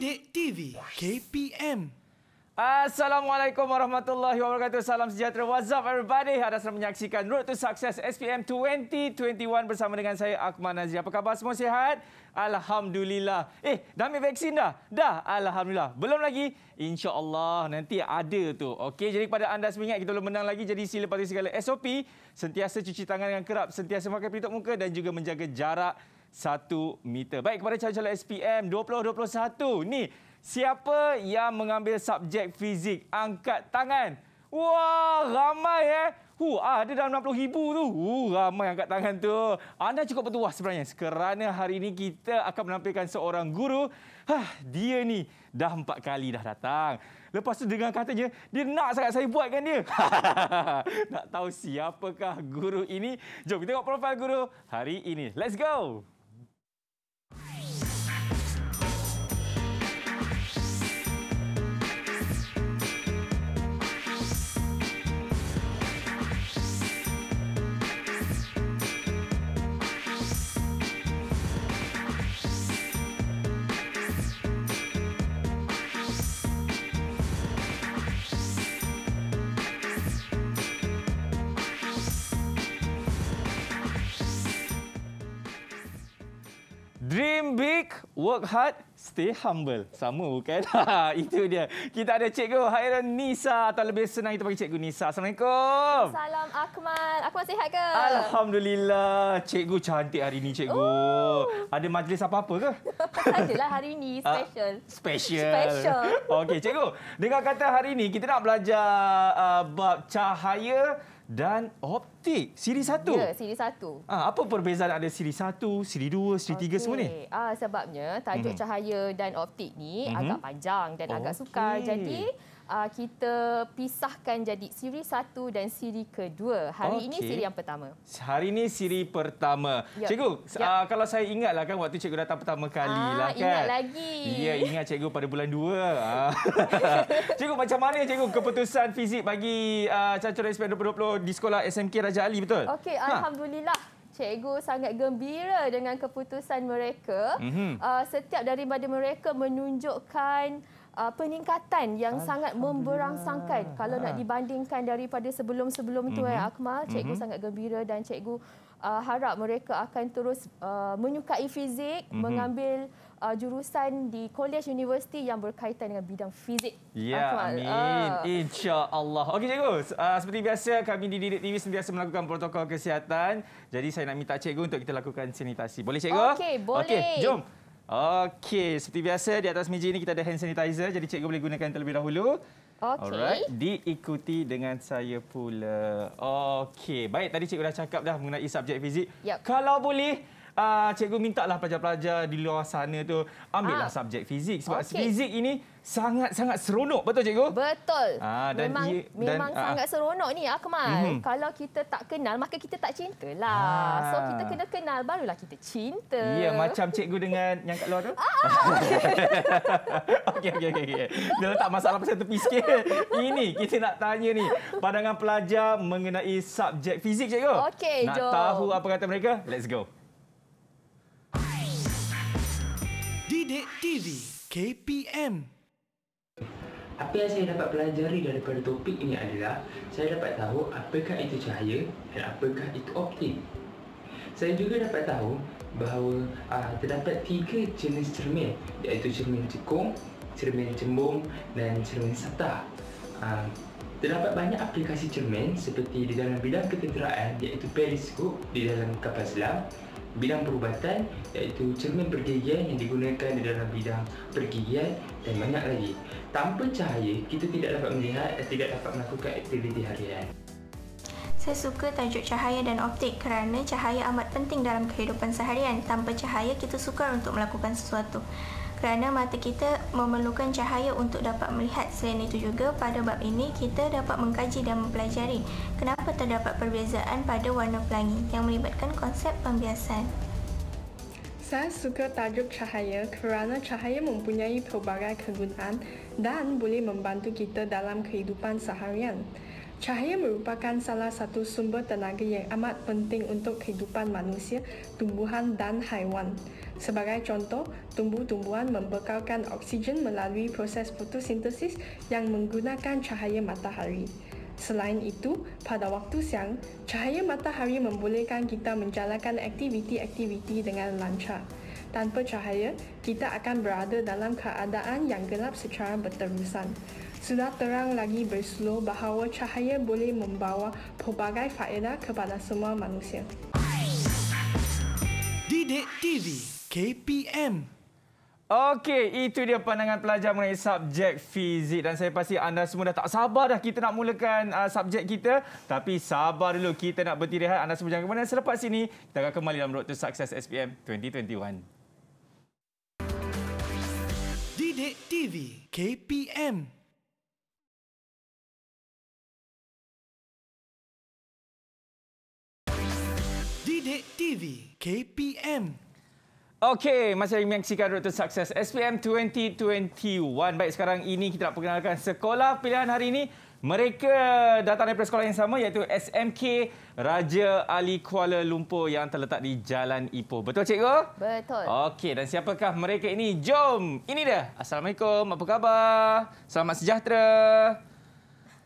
Bidik TV KPM. Assalamualaikum warahmatullahi wabarakatuh. Salam sejahtera. What's up everybody? Anda sedang menyaksikan Road to Success SPM 2021 bersama dengan saya Akmal Nazir. Apa khabar semua sihat? Alhamdulillah. Eh, dah ambil vaksin dah? Dah. Alhamdulillah. Belum lagi? InsyaAllah nanti ada tu. Okey, jadi kepada anda semua ingat kita belum menang lagi. Jadi sila patuhi segala SOP. Sentiasa cuci tangan dengan kerap. Sentiasa pakai pelitup muka dan juga menjaga jarak satu meter. Baik kepada calon-calon SPM 2021. Ni, siapa yang mengambil subjek fizik? Angkat tangan. Wah, ramai eh. Hu, ah, ada dalam 60 ribu tu. Hu, uh, ramai angkat tangan tu. Anda cukup bertuah sebenarnya. Kerana hari ini kita akan menampilkan seorang guru. Hah, dia ni dah empat kali dah datang. Lepas tu dengan katanya, dia nak sangat saya buatkan dia. nak tahu siapakah guru ini? Jom kita tengok profil guru hari ini. Let's go! Hey! work hard, stay humble. Sama bukan? Ha, itu dia. Kita ada Cikgu Hairan Nisa atau lebih senang kita panggil Cikgu Nisa. Assalamualaikum. Salam Akmal. Akmal sihat ke? Alhamdulillah. Cikgu cantik hari ini, Cikgu. Ooh. Ada majlis apa-apa ke? Sajalah hari ini. Ah, special. Uh, special. special. Okey, Cikgu. Dengan kata hari ini, kita nak belajar uh, bab cahaya dan optik siri 1. Ya, siri 1. Ah, apa perbezaan ada siri 1, siri 2, siri 3 okay. semua ni? Ah, sebabnya tajuk mm-hmm. cahaya dan optik ni mm-hmm. agak panjang dan okay. agak sukar. Jadi, uh, kita pisahkan jadi siri satu dan siri kedua. Hari okay. ini siri yang pertama. Hari ini siri pertama. Yep. Ya. Cikgu, yep. Ya. Uh, ah, kalau saya ingatlah kan waktu cikgu datang pertama kali ah, lah kan. Ingat lagi. Ya, ingat cikgu pada bulan dua. Ah. cikgu, macam mana cikgu keputusan fizik bagi uh, Cacur SP 2020 di sekolah SMK Raja Ali betul? Okey, ha. Alhamdulillah. Cikgu sangat gembira dengan keputusan mereka. Mm -hmm. uh, setiap daripada mereka menunjukkan uh, peningkatan yang sangat memberangsangkan kalau nak ah. dibandingkan daripada sebelum-sebelum mm tu eh mhm. Akmal cikgu mm sangat gembira dan cikgu Uh, harap mereka akan terus uh, menyukai fizik mm mengambil uh, jurusan di college universiti yang berkaitan dengan bidang fizik. Ya Akmal. amin uh. insya-Allah. Okey cikgu, uh, seperti biasa kami di Didik TV sentiasa melakukan protokol kesihatan. Jadi saya nak minta cikgu untuk kita lakukan sanitasi. Boleh cikgu? Okey, boleh. Okay, jom. Okey, seperti biasa di atas meja ini kita ada hand sanitizer. Jadi cikgu boleh gunakan terlebih dahulu. Okey. Alright, diikuti dengan saya pula. Okey, baik tadi cikgu dah cakap dah mengenai subjek fizik. Yep. Kalau boleh uh, cikgu minta lah pelajar-pelajar di luar sana tu ambillah ah. subjek fizik sebab okay. fizik ini sangat-sangat seronok betul cikgu betul ah, dan memang, ia, dan, memang ah, ah. sangat seronok ni akmal ah, mm -hmm. kalau kita tak kenal maka kita tak cintalah ah. so kita kena kenal barulah kita cinta ya macam cikgu dengan yang kat luar tu okey okey okey dia tak masalah pasal tepi sikit ini kita nak tanya ni pandangan pelajar mengenai subjek fizik cikgu okay, nak jom. tahu apa kata mereka let's go Bidik TV KPM Apa yang saya dapat pelajari daripada topik ini adalah Saya dapat tahu apakah itu cahaya dan apakah itu optik Saya juga dapat tahu bahawa uh, terdapat tiga jenis cermin Iaitu cermin cekung, cermin cembung dan cermin sata. uh, ah, Terdapat banyak aplikasi cermin seperti di dalam bidang ketenteraan iaitu periskop di dalam kapal selam bidang perubatan iaitu cermin pergigian yang digunakan di dalam bidang pergigian dan banyak lagi. Tanpa cahaya, kita tidak dapat melihat dan tidak dapat melakukan aktiviti harian. Saya suka tajuk cahaya dan optik kerana cahaya amat penting dalam kehidupan seharian. Tanpa cahaya, kita sukar untuk melakukan sesuatu kerana mata kita memerlukan cahaya untuk dapat melihat selain itu juga pada bab ini kita dapat mengkaji dan mempelajari kenapa terdapat perbezaan pada warna pelangi yang melibatkan konsep pembiasan. Saya suka tajuk cahaya kerana cahaya mempunyai pelbagai kegunaan dan boleh membantu kita dalam kehidupan seharian. Cahaya merupakan salah satu sumber tenaga yang amat penting untuk kehidupan manusia, tumbuhan dan haiwan. Sebagai contoh, tumbuh-tumbuhan membekalkan oksigen melalui proses fotosintesis yang menggunakan cahaya matahari. Selain itu, pada waktu siang, cahaya matahari membolehkan kita menjalankan aktiviti-aktiviti dengan lancar. Tanpa cahaya, kita akan berada dalam keadaan yang gelap secara berterusan. Sudah terang lagi berseluruh bahawa cahaya boleh membawa pelbagai faedah kepada semua manusia. Didik TV KPM. Okey, itu dia pandangan pelajar mengenai subjek fizik dan saya pasti anda semua dah tak sabar dah kita nak mulakan uh, subjek kita. Tapi sabar dulu, kita nak berhenti rehat. Anda semua jangan kemana Selepas sini, kita akan kembali dalam Road to Success SPM 2021. Didik TV KPM Didik TV KPM Okey, masih lagi menyaksikan Road to Success SPM 2021. Baik, sekarang ini kita nak perkenalkan sekolah pilihan hari ini. Mereka datang daripada sekolah yang sama iaitu SMK Raja Ali Kuala Lumpur yang terletak di Jalan Ipoh. Betul, Cikgu? Betul. Okey, dan siapakah mereka ini? Jom, ini dia. Assalamualaikum, apa khabar? Selamat sejahtera.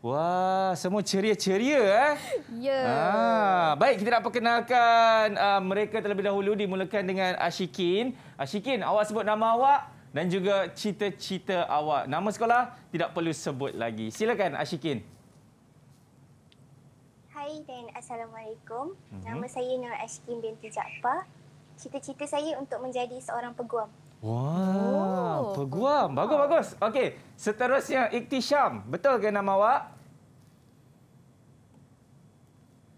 Wah, semua ceria-ceria eh? Ya. Ah, baik, kita nak perkenalkan uh, mereka terlebih dahulu dimulakan dengan Ashikin. Ashikin, awak sebut nama awak dan juga cita-cita awak. Nama sekolah tidak perlu sebut lagi. Silakan Ashikin. Hai dan assalamualaikum. Mhm. Nama saya Nur Ashikin binti Jaafar. Cita-cita saya untuk menjadi seorang peguam. Wah, oh, peguam. Bagus-bagus. Okey, seterusnya Iktisham. Betul ke nama awak?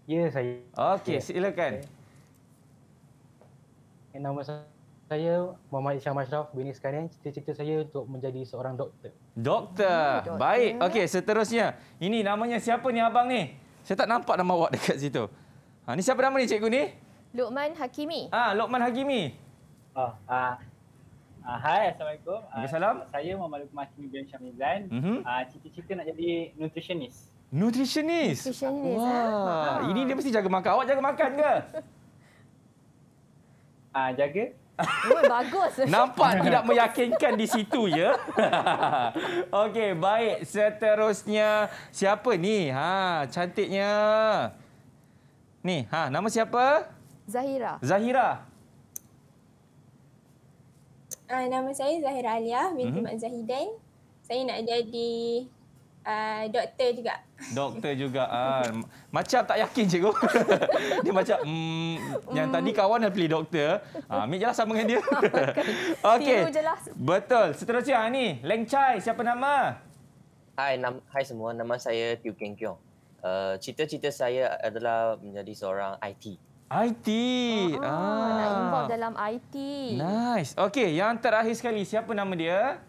Ya, saya. Okey, ya. silakan. Okay. Nama saya Muhammad Isyam Mashraf bin Iskandian. Cita-cita saya untuk menjadi seorang doktor. Doktor. Hmm, Baik. Okey, seterusnya. Ini namanya siapa ni abang ni? Saya tak nampak nama awak dekat situ. Ha, ni siapa nama ni cikgu ni? Lukman Hakimi. Ah, ha, Lukman Hakimi. Oh, ah. Uh. Ah, Hai, Assalamualaikum. Assalamualaikum. Ah, saya Muhammad Lukman Hakimi bin Syamizan. Mm -hmm. Ah, cita-cita nak jadi nutritionist. Nutritionist. Nutritionist. Wah, ah. ini dia mesti jaga makan. Awak jaga makan ke? Ah, jaga. Oh, bagus. Nampak tidak meyakinkan di situ ya. Okey, baik. Seterusnya siapa ni? Ha, cantiknya. Ni, ha, nama siapa? Zahira. Zahira. Ah, nama saya Zahira Alia binti mm-hmm. Mak Zahidain. Saya nak jadi Ah, doktor juga. Doktor juga. Ah, macam tak yakin cikgu. dia macam mm, yang tadi hmm. kawan dah pilih doktor. Ah, ambil je lah sama dengan dia. Okey. Lah. Betul. Seterusnya ah, ni, Leng Chai, siapa nama? Hai, nam hai semua. Nama saya Tiu Keng Kiong. Uh, cita-cita saya adalah menjadi seorang IT. IT. Oh, ah. Nak ah. involve dalam IT. Nice. Okey, yang terakhir sekali siapa nama dia?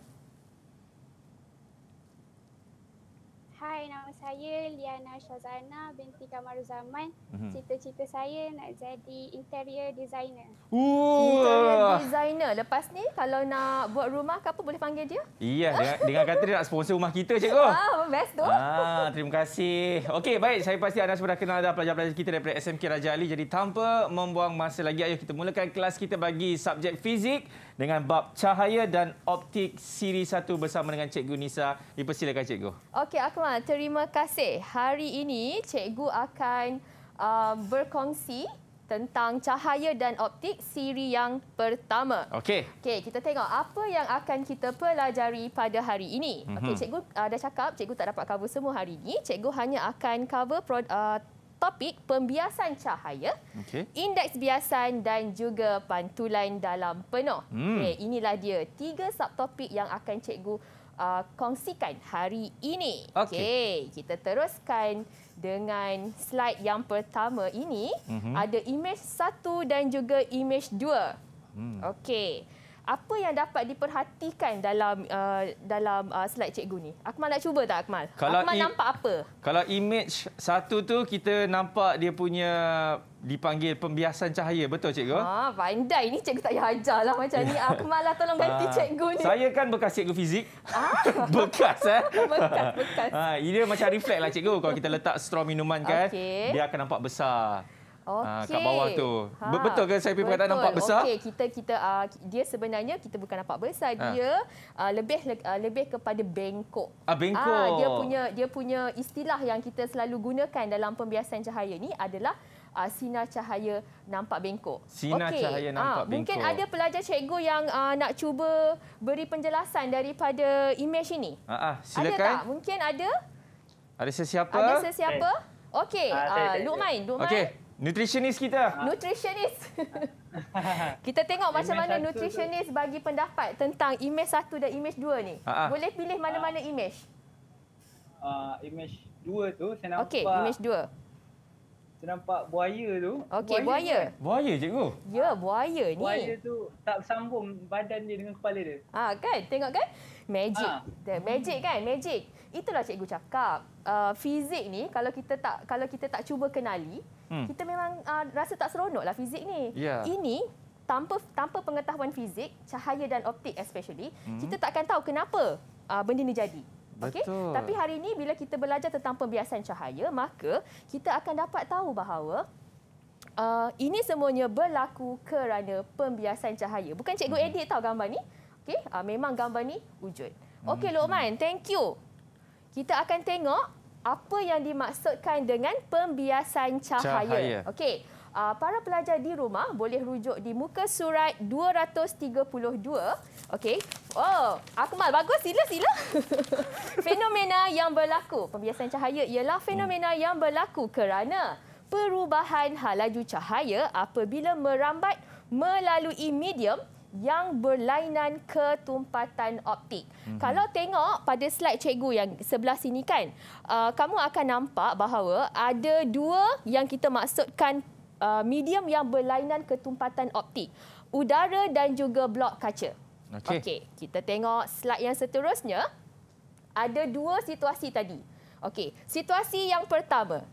saya Liana Shazana binti Kamaru Zaman. Mm-hmm. Cita-cita saya nak jadi interior designer. Ooh. Interior designer. Lepas ni kalau nak buat rumah ke apa boleh panggil dia? Iya, dengan, dengan kata dia nak sponsor rumah kita, cikgu. Wow, ah, best tu. Ah, terima kasih. Okey, baik. Saya pasti anda sudah kenal dah pelajar-pelajar kita daripada SMK Raja Ali. Jadi tanpa membuang masa lagi, ayo kita mulakan kelas kita bagi subjek fizik dengan bab cahaya dan optik siri 1 bersama dengan Cikgu Nisa. Dipersilakan Cikgu. Okey Akmal, terima kasih. Hari ini Cikgu akan uh, berkongsi tentang cahaya dan optik siri yang pertama. Okey. Okey, kita tengok apa yang akan kita pelajari pada hari ini. Mm-hmm. Okey, mhm. cikgu uh, dah cakap cikgu tak dapat cover semua hari ini. Cikgu hanya akan cover pro. uh, topik pembiasan cahaya, okay. indeks biasan dan juga pantulan dalam penuh. Hmm. Okay, eh, inilah dia tiga subtopik yang akan cikgu uh, kongsikan hari ini. Okay. Okay, kita teruskan dengan slide yang pertama ini. Mm -hmm. Ada imej satu dan juga imej dua. Hmm. Okey apa yang dapat diperhatikan dalam uh, dalam uh, slide cikgu ni? Akmal nak cuba tak Akmal? Kalau Akmal nampak apa? Kalau image satu tu kita nampak dia punya dipanggil pembiasan cahaya. Betul cikgu? Ah, ha, pandai ni cikgu tak payah ajar lah macam ni. Akmal lah tolong ganti ha, cikgu ni. Saya kan bekas cikgu fizik. Ah, bekas eh. Bekas, bekas. Ha, ini macam reflect lah cikgu. Kalau kita letak straw minuman kan, okay. dia akan nampak besar okay. Ah, kat bawah tu. Ha. Betul ke saya perkataan Betul. nampak besar? Okey, kita kita uh, dia sebenarnya kita bukan nampak besar, ha. dia uh, lebih uh, lebih kepada bengkok. Ah bengkok. Uh, dia punya dia punya istilah yang kita selalu gunakan dalam pembiasan cahaya ni adalah Uh, sinar cahaya nampak bengkok. Sinar okay. cahaya nampak uh, bengkok. Mungkin ada pelajar cikgu yang uh, nak cuba beri penjelasan daripada imej ini. Uh, uh, silakan. Ada tak? Mungkin ada? Ada sesiapa? Ada sesiapa? Eh. Okey. Uh, Luqman. Luqman. Nutritionist kita. Ha. kita tengok macam mana nutritionist bagi pendapat tentang image satu dan image dua ni. Ha. ha. Boleh pilih mana-mana ah. image. Uh, image dua tu saya nampak. Okey, image dua. Saya nampak buaya tu. Okey, buaya. Buaya, kan? buaya cikgu. Ya, buaya ni. Buaya tu tak sambung badan dia dengan kepala dia. Ah, ha, kan? Tengok kan? Magic. Ha. magic kan? Magic. Itulah cikgu cakap uh, fizik ni kalau kita tak kalau kita tak cuba kenali hmm. kita memang uh, rasa tak lah fizik ni yeah. ini tanpa tanpa pengetahuan fizik cahaya dan optik especially hmm. kita takkan tahu kenapa uh, benda ni jadi Okay? Tapi hari ini bila kita belajar tentang pembiasan cahaya, maka kita akan dapat tahu bahawa uh, ini semuanya berlaku kerana pembiasan cahaya. Bukan cikgu hmm. edit tahu gambar ni. Okey, uh, memang gambar ni wujud. Okey, hmm. Lokman, thank you. Kita akan tengok apa yang dimaksudkan dengan pembiasan cahaya. cahaya. Okey. Uh, para pelajar di rumah boleh rujuk di muka surat 232. Okey. Oh, Akmal bagus sila sila. fenomena yang berlaku pembiasan cahaya ialah fenomena yang berlaku kerana perubahan halaju cahaya apabila merambat melalui medium yang berlainan ketumpatan optik. Mm -hmm. Kalau tengok pada slide cikgu yang sebelah sini kan, uh, kamu akan nampak bahawa ada dua yang kita maksudkan uh, medium yang berlainan ketumpatan optik. Udara dan juga blok kaca. Okey, okay, kita tengok slide yang seterusnya. Ada dua situasi tadi. Okey, situasi yang pertama,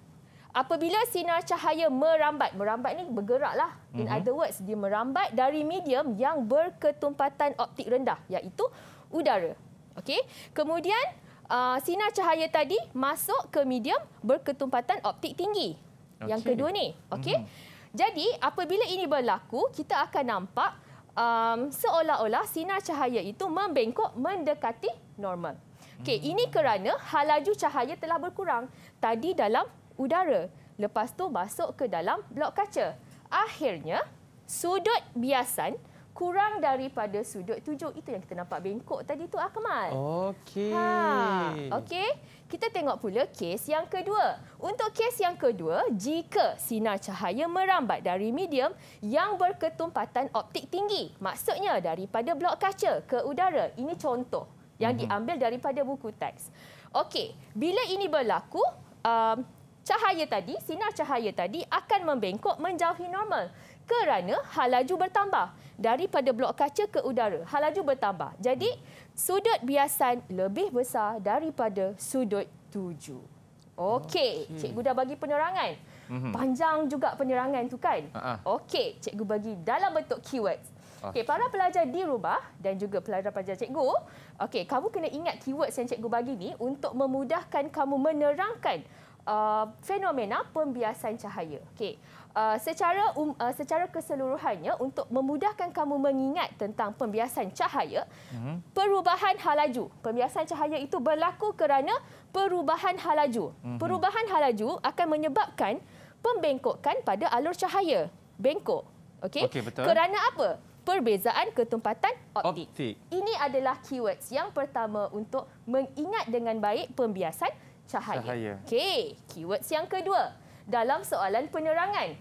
apabila sinar cahaya merambat, merambat ni bergeraklah. In mhm. other words, dia merambat dari medium yang berketumpatan optik rendah iaitu udara. Okey. Kemudian uh, sinar cahaya tadi masuk ke medium berketumpatan optik tinggi. Okay. Yang kedua ni. Okey. Mm-hmm. Jadi apabila ini berlaku, kita akan nampak um, seolah-olah sinar cahaya itu membengkok mendekati normal. Okey, mhm. ini kerana halaju cahaya telah berkurang. Tadi dalam udara. Lepas tu masuk ke dalam blok kaca. Akhirnya, sudut biasan kurang daripada sudut tujuh. Itu yang kita nampak bengkok tadi tu Akmal. Ah, okey. Ha, Okey. Kita tengok pula kes yang kedua. Untuk kes yang kedua, jika sinar cahaya merambat dari medium yang berketumpatan optik tinggi, maksudnya daripada blok kaca ke udara. Ini contoh yang mhm. diambil daripada buku teks. Okey, bila ini berlaku, um, cahaya tadi, sinar cahaya tadi akan membengkok menjauhi normal kerana halaju bertambah daripada blok kaca ke udara. Halaju bertambah. Jadi, sudut biasan lebih besar daripada sudut tuju. Okey, cikgu dah bagi penerangan. Mhm. Panjang juga penerangan tu kan? Ha, ha. Okey, cikgu bagi dalam bentuk keywords. Okey, para pelajar di rumah dan juga pelajar-pelajar cikgu, okey, kamu kena ingat keywords yang cikgu bagi ni untuk memudahkan kamu menerangkan Uh, fenomena pembiasan cahaya. Okey. Uh, secara um, uh, secara keseluruhannya untuk memudahkan kamu mengingat tentang pembiasan cahaya hmm. perubahan halaju pembiasan cahaya itu berlaku kerana perubahan halaju hmm. perubahan halaju akan menyebabkan pembengkokan pada alur cahaya bengkok okey okay, kerana apa perbezaan ketumpatan optik. optik ini adalah keywords yang pertama untuk mengingat dengan baik pembiasan cahaya. cahaya. Okey, keywords yang kedua. Dalam soalan penerangan,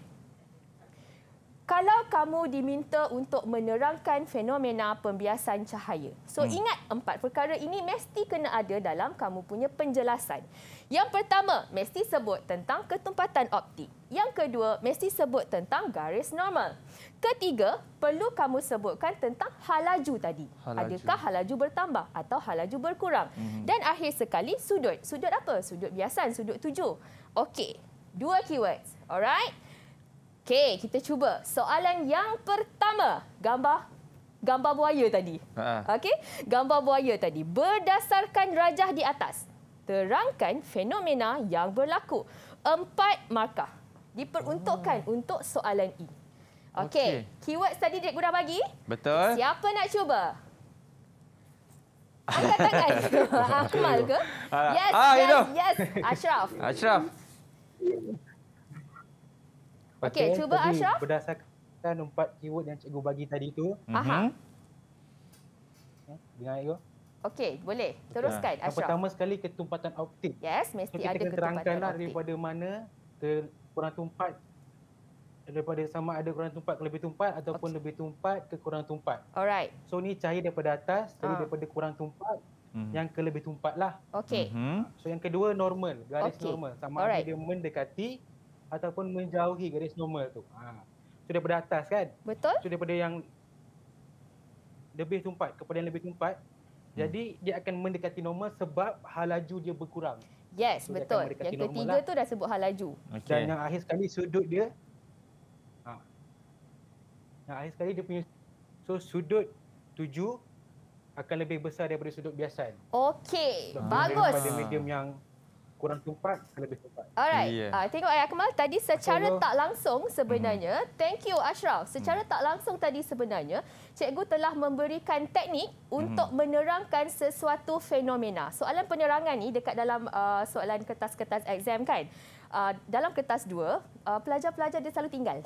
kalau kamu diminta untuk menerangkan fenomena pembiasan cahaya. So hmm. ingat empat perkara ini mesti kena ada dalam kamu punya penjelasan. Yang pertama, mesti sebut tentang ketumpatan optik. Yang kedua, mesti sebut tentang garis normal. Ketiga, perlu kamu sebutkan tentang halaju tadi. Halaju. Adakah halaju bertambah atau halaju berkurang? Hmm. Dan akhir sekali sudut. Sudut apa? Sudut biasan, sudut tujuh. Okey, dua keywords. Alright. Okey, kita cuba. Soalan yang pertama, gambar gambar buaya tadi. Ha. Okey, gambar buaya tadi. Berdasarkan rajah di atas, terangkan fenomena yang berlaku. Empat markah diperuntukkan oh. untuk soalan ini. Okey, okay. keywords tadi cikgu dah bagi. Betul. Siapa nak cuba? Angkat tangan. Akmal ke? Ah, yes, ah, yes, yes. Ashraf. Ashraf. Hmm. Okey, okay, cuba Ashraf. Berdasarkan empat keyword yang cikgu bagi tadi tu. Aha. Dengar cikgu. Okey, boleh. Teruskan Ashraf. Yang pertama sekali ketumpatan optik. Yes, mesti so, ada lah ketumpatan optik. Kita kena terangkanlah daripada mana ke kurang tumpat daripada sama ada kurang tumpat ke lebih tumpat ataupun okay. lebih tumpat ke kurang tumpat. Alright. So ni cahaya daripada atas, tadi uh. Ah. daripada kurang tumpat mm. yang ke lebih tumpat lah. Okey. Mm -hmm. So yang kedua normal, garis okay. normal. Sama Alright. ada dia mendekati ataupun menjauhi garis normal tu. Ha. So daripada atas kan? Betul. So daripada yang lebih tumpat kepada yang lebih tumpat, hmm. jadi dia akan mendekati normal sebab halaju dia berkurang. Yes, so, betul. Yang ketiga lah. tu dah sebut halaju. Okay. Dan yang akhir sekali sudut dia ha. Yang akhir sekali dia punya so sudut tuju akan lebih besar daripada sudut biasa. Okey, so, bagus. Daripada medium yang kurang tempat ke lebih tempat. Alright. Yeah. Uh, tengok ayah eh, Akmal tadi secara tak langsung sebenarnya, mm. thank you Ashraf. Secara mm. tak langsung tadi sebenarnya, cikgu telah memberikan teknik hmm. untuk menerangkan sesuatu fenomena. Soalan penerangan ni dekat dalam uh, soalan kertas-kertas exam kan. Uh, dalam kertas 2, uh, ah, pelajar-pelajar dia selalu tinggal.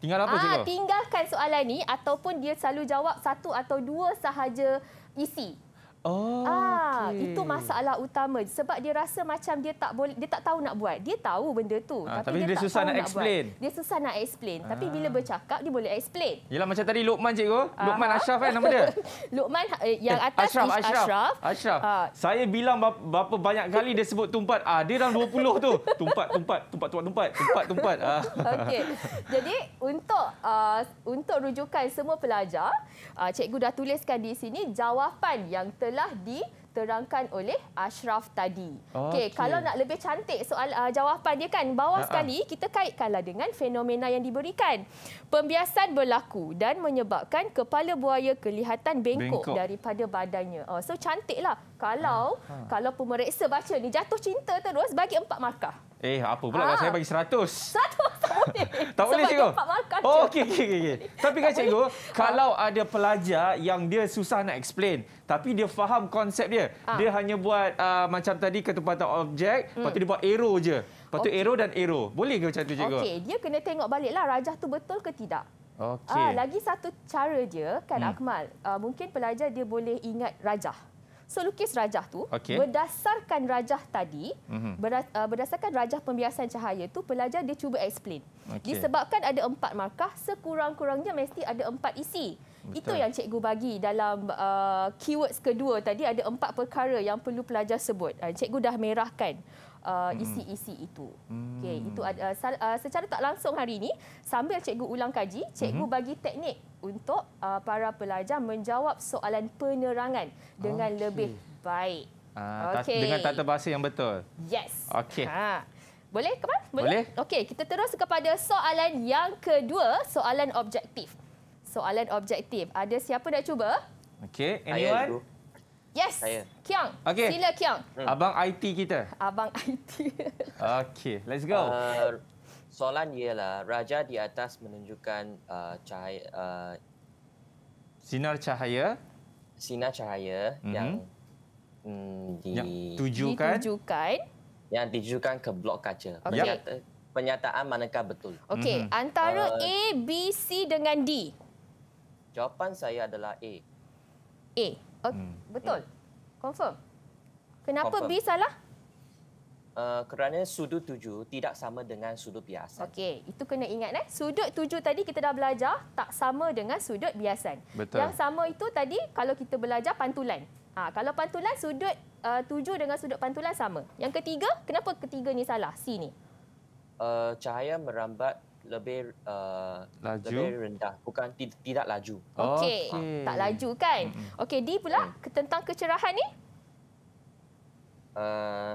Tinggal apa cikgu? Ah, tinggalkan soalan ni ataupun dia selalu jawab satu atau dua sahaja isi. Oh, ah, okay. itu masalah utama sebab dia rasa macam dia tak boleh dia tak tahu nak buat. Dia tahu benda tu ah, tapi, tapi dia, dia susah tak tahu nak explain. Nak buat. Dia susah nak explain. Ah. Tapi bila ah. bercakap dia boleh explain. Yalah macam tadi Lukman cikgu, Lukman ah. Ashraf kan nama dia. Lukman eh, yang eh, atas Ashraf, Ashraf. Ashraf. Ashraf. Ah. Saya bilang berapa banyak kali dia sebut tumpat. Ah dia dalam 20 tu. Tumpat, tumpat, tumpat, tumpat, tumpat, tumpat, tumpat. Ah. Okey. Jadi untuk uh, untuk rujukan semua pelajar, uh, cikgu dah tuliskan di sini jawapan yang ter telah diterangkan oleh Ashraf tadi. Okey, okay, kalau nak lebih cantik soal uh, jawapan dia kan, bawah uh-huh. sekali kita kaitkanlah dengan fenomena yang diberikan. Pembiasan berlaku dan menyebabkan kepala buaya kelihatan bengkok, bengkok. daripada badannya. Oh, so cantiklah. Kalau uh-huh. kalau pemeriksa baca ni jatuh cinta terus bagi empat markah. Eh, apa pula kalau ah. saya bagi seratus. 100 tak boleh. tak boleh Sebab cikgu. Sebab Oh, okay, okay, okay. Tapi kan cikgu, ah. kalau ha. ada pelajar yang dia susah nak explain tapi dia faham konsep dia. Ha. Dia hanya buat uh, macam tadi ketepatan objek, hmm. lepas tu hmm. dia buat arrow je. Lepas tu okay. arrow dan arrow. Boleh ke macam tu cikgu? Okey, dia kena tengok baliklah rajah tu betul ke tidak. Okay. Ah, lagi satu cara dia kan hmm. Akmal. Uh, mungkin pelajar dia boleh ingat rajah. So lukis rajah tu okay. berdasarkan rajah tadi mm-hmm. berdasarkan rajah pembiasan cahaya tu pelajar dia cuba explain. Okay. Disebabkan ada empat markah sekurang-kurangnya mesti ada empat isi. Betul. Itu yang cikgu bagi dalam uh, keywords kedua tadi ada empat perkara yang perlu pelajar sebut. Uh, cikgu dah merahkan. Uh, hmm. isi-isi uh, itu. Hmm. Okey, itu uh, uh, secara tak langsung hari ini sambil cikgu ulang kaji, cikgu hmm. bagi teknik untuk uh, para pelajar menjawab soalan penerangan dengan okay. lebih baik. Uh, ah, okay. Dengan tata bahasa yang betul. Yes. Okey. Ha. Boleh, Kamal? Boleh. Boleh. Okey, kita terus kepada soalan yang kedua, soalan objektif. Soalan objektif. Ada siapa nak cuba? Okey, anyone? Ayah, Yes. Saya. Kiong. Okay. Sila Kiong. Hmm. Abang IT kita. Abang IT. okay. Let's go. Uh, soalan ialah raja di atas menunjukkan uh, cahaya uh, sinar cahaya sinar cahaya mm-hmm. yang mm, di yang ditujukan. ditujukan yang ditujukan ke blok kaca. Okay. Penyata, penyataan manakah betul? Okey, mm-hmm. antara uh, A, B, C dengan D. Jawapan saya adalah A. A. Okay. Hmm. Betul. Confirm. Kenapa Confirm. B salah? Uh, kerana sudut tuju tidak sama dengan sudut biasa. Okey, itu kena ingat. Eh? Sudut tuju tadi kita dah belajar tak sama dengan sudut biasan. Betul. Yang sama itu tadi kalau kita belajar pantulan. Ha, kalau pantulan, sudut uh, tujuh dengan sudut pantulan sama. Yang ketiga, kenapa ketiga ni salah? C ni. Uh, cahaya merambat lebih uh, laju. lebih rendah bukan tidak, laju. Okey, okay. tak laju kan? Okey, D pula okay. Mm. tentang kecerahan ni? Uh,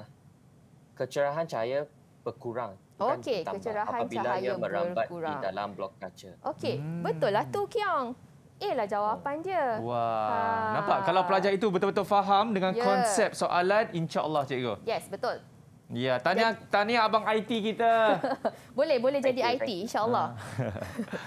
kecerahan cahaya berkurang. Okey, kecerahan cahaya merambat berkurang di dalam blok kaca. Okey, hmm. betul lah tu Kiong. Eh lah jawapan oh. dia. Wah. Ha. Nampak kalau pelajar itu betul-betul faham dengan yeah. konsep soalan insya-Allah cikgu. Yes, betul. Ya, tanya tanya abang IT kita. boleh, boleh jadi IT, IT insya-Allah.